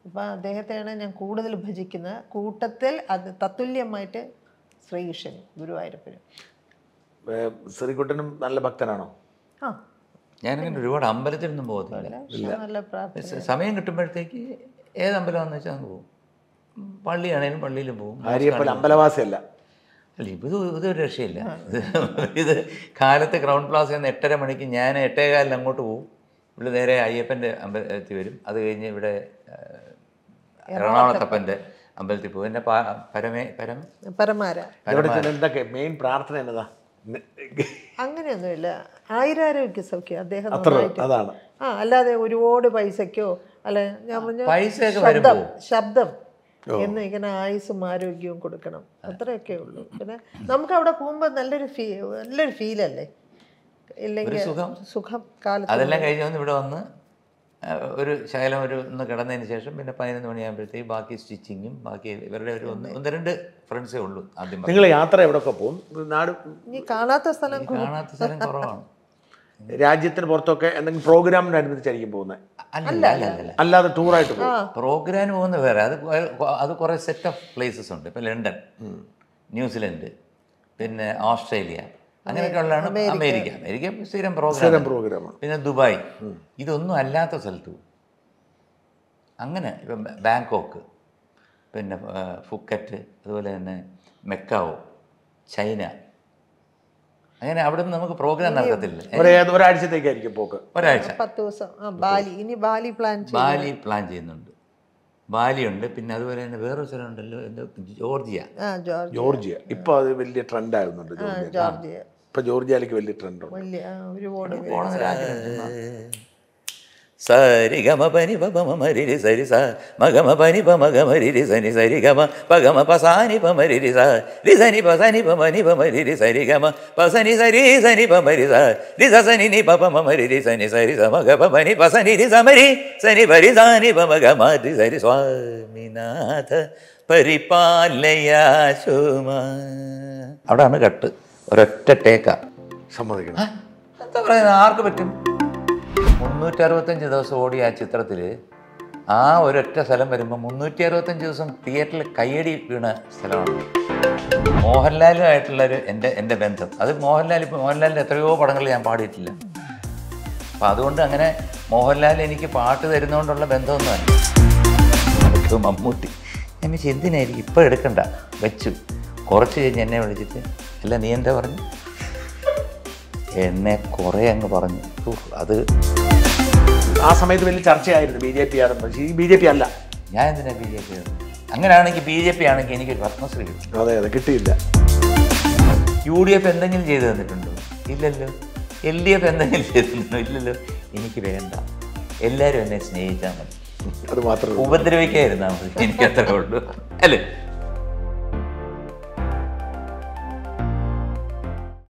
അപ്പം അദ്ദേഹത്തെയാണ് ഞാൻ കൂടുതൽ ഭജിക്കുന്നത് കൂട്ടത്തിൽ അത് തത്തുല്യമായിട്ട് ശ്രീകൃഷ്ണൻ ഗുരുവായൂരപ്പന് ശ്രീകുട്ടനും നല്ല ഭക്തനാണോ ആ ഞാനങ്ങനെ ഒരുപാട് അമ്പലത്തിലൊന്നും പോകത്തില്ല സമയം കിട്ടുമ്പോഴത്തേക്ക് ഏത് അമ്പലമാണെന്ന് വെച്ചാൽ അങ്ങ് പോകും പള്ളിയാണേലും പള്ളിയിലും പോകും അമ്പലവാസിയല്ല അല്ല ഇത് ഇത് ഒരു രക്ഷയില്ല ഇത് കാലത്ത് ക്രൗൺ പ്ലാസ് നിന്ന് എട്ടര മണിക്ക് ഞാൻ എട്ടേകാലിൽ അങ്ങോട്ട് പോകും ഇവിടെ നേരെ അയ്യപ്പൻ്റെ അമ്പലത്തിൽ വരും അത് കഴിഞ്ഞ് ഇവിടെ എറണാകുളത്തപ്പൻ്റെ അമ്പലത്തിൽ പോകും എൻ്റെ പരമേ പരം പരമാര എന്തൊക്കെ മെയിൻ പ്രാർത്ഥന എന്നതാ അങ്ങനെയൊന്നുമില്ല ആയിരാരോഗ്യ സൗഖ്യം അദ്ദേഹം അതാണ് ആ അല്ലാതെ ഒരുപാട് പൈസക്കോ അല്ലെ ഞാൻ ശബ്ദം ശബ്ദം എന്ന് ഇങ്ങനെ ആയുസും ആരോഗ്യവും കൊടുക്കണം അത്രയൊക്കെ ഉള്ളൂ പിന്നെ നമുക്ക് അവിടെ പോകുമ്പോൾ നല്ലൊരു ഫീ നല്ലൊരു അല്ലേ ഇല്ലെങ്കിൽ സുഖം കാലത്ത് അതെല്ലാം കഴിഞ്ഞ് വന്ന് ഇവിടെ വന്ന് ഒരു ശകലം ഒരു ഒന്ന് കിടന്നതിന് ശേഷം പിന്നെ പതിനൊന്ന് മണിയാകുമ്പോഴത്തേക്ക് ബാക്കി സ്റ്റിച്ചിങ്ങും ബാക്കി ഇവരുടെ ഒരു ഒന്ന് ഒന്ന് രണ്ട് ഫ്രണ്ട്സേ ഉള്ളൂ ആദ്യം നിങ്ങൾ യാത്ര എവിടെയൊക്കെ പോകും നാട് കാണാത്ത സ്ഥലം കാണാത്ത സ്ഥലം കുറവാണ് രാജ്യത്തിന് പുറത്തൊക്കെ എന്തെങ്കിലും പ്രോഗ്രാമിനനുസരിച്ചായിരിക്കും പോകുന്നത് അല്ല അല്ല അല്ല അല്ലാതെ ടൂറായിട്ട് പോകും പ്രോഗ്രാം പോകുന്ന വേറെ അത് അത് കുറേ സെറ്റ് ഓഫ് പ്ലേസസ് ഉണ്ട് ഇപ്പം ലണ്ടൻ ന്യൂസിലൻഡ് പിന്നെ ഓസ്ട്രേലിയ അങ്ങനെയൊക്കെയുള്ളതാണ് അമേരിക്ക അമേരിക്ക സ്ഥിരം പ്രോഗ്രാം പ്രോഗ്രാം പിന്നെ ദുബായ് ഇതൊന്നും അല്ലാത്ത സ്ഥലത്ത് അങ്ങനെ ഇപ്പം ബാങ്കോക്ക് പിന്നെ ഫുക്കറ്റ് അതുപോലെ തന്നെ മെക്കാവോ ചൈന അങ്ങനെ അവിടെ നിന്ന് നമുക്ക് പ്രോഗ്രാം നടത്തത്തില്ല ഒരാഴ്ചത്തേക്കായിരിക്കും പോക്ക് ഒരാഴ്ച പത്ത് ദിവസം ബാലി ഇനി ബാലി പ്ലാൻ ബാലി പ്ലാൻ ചെയ്യുന്നുണ്ട് ബാലിയുണ്ട് പിന്നെ അതുപോലെ തന്നെ വേറൊരു സ്ഥലമുണ്ടല്ലോ ജോർജിയ ജോർജിയ ഇപ്പൊ അത് വലിയ ട്രെൻഡ് ആയിരുന്നുണ്ട് ജോർജിയ ഇപ്പൊ ജോർജിയയിലേക്ക് വലിയ ട്രെൻഡ് ഉണ്ട് സരി ഗമ പനി മരിരി സരി സ മഗമ പനി മഗ മരിരി സനി സരി പഗമ പസാനി പ മരിരി സ ലി സനി പ മരിരി സരി പസനി സരി സനി പ മരി സ പ പ മരിരി സനി സരി സ മഗ പ മനി സമരി സനി പരി സാനി പ മഗ മരി സരി സ്വാമിനാഥ പരിപാലയാശുമ അവിടാണ് കട്ട് ഒരൊറ്റ ടേക്ക സമ്മതിക്കണം എന്താ പറയുന്നത് ആർക്ക് പറ്റും അറുപത്തഞ്ച് ദിവസം ഓടി ആ ചിത്രത്തിൽ ആ ഒരൊറ്റ സ്ഥലം വരുമ്പോൾ മുന്നൂറ്റി അറുപത്തഞ്ച് ദിവസം തിയേറ്ററിൽ കയ്യടി വീണ സ്ഥലമാണ് മോഹൻലാലുമായിട്ടുള്ളൊരു എൻ്റെ എൻ്റെ ബന്ധം അത് മോഹൻലാൽ ഇപ്പോൾ മോഹൻലാലിൻ്റെ എത്രയോ പടങ്ങൾ ഞാൻ പാടിയിട്ടില്ല അപ്പം അതുകൊണ്ട് അങ്ങനെ മോഹൻലാൽ എനിക്ക് പാട്ട് തരുന്നതുകൊണ്ടുള്ള ബന്ധമൊന്നുമല്ല നമുക്ക് മമ്മൂട്ടി ഞാൻ വെച്ച് എന്തിനായിരിക്കും ഇപ്പോൾ എടുക്കണ്ട വെച്ചു കുറച്ച് കഴിഞ്ഞ് എന്നെ വിളിച്ചിട്ട് അല്ല നീ എന്താ പറഞ്ഞു എന്നെ കുറേ അങ്ങ് പറഞ്ഞു അത് ആ സമയത്ത് വലിയ ചർച്ചയായിരുന്നു ബി ജെ പി ആണെന്ന് ബി ജെ പി അല്ല ഞാൻ എന്തിനാ ബി ജെ പി അങ്ങനെയാണെങ്കിൽ ബി ജെ പി ആണെങ്കിൽ എനിക്ക് പത്മശ്രീ കിട്ടും അതെ അതെ കിട്ടിയില്ല യു ഡി എഫ് എന്തെങ്കിലും ചെയ്തു തന്നിട്ടുണ്ടോ ഇല്ലല്ലോ എൽ ഡി എഫ് എന്തെങ്കിലും ചെയ്തു തന്നിട്ടുണ്ടോ ഇല്ലല്ലോ എനിക്ക് വേണ്ട എല്ലാവരും എന്നെ സ്നേഹിച്ചാൽ മതി അത് മാത്രം ഉപദ്രവിക്കായിരുന്നു എനിക്ക് അത്ര ഉള്ളൂ അല്ലേ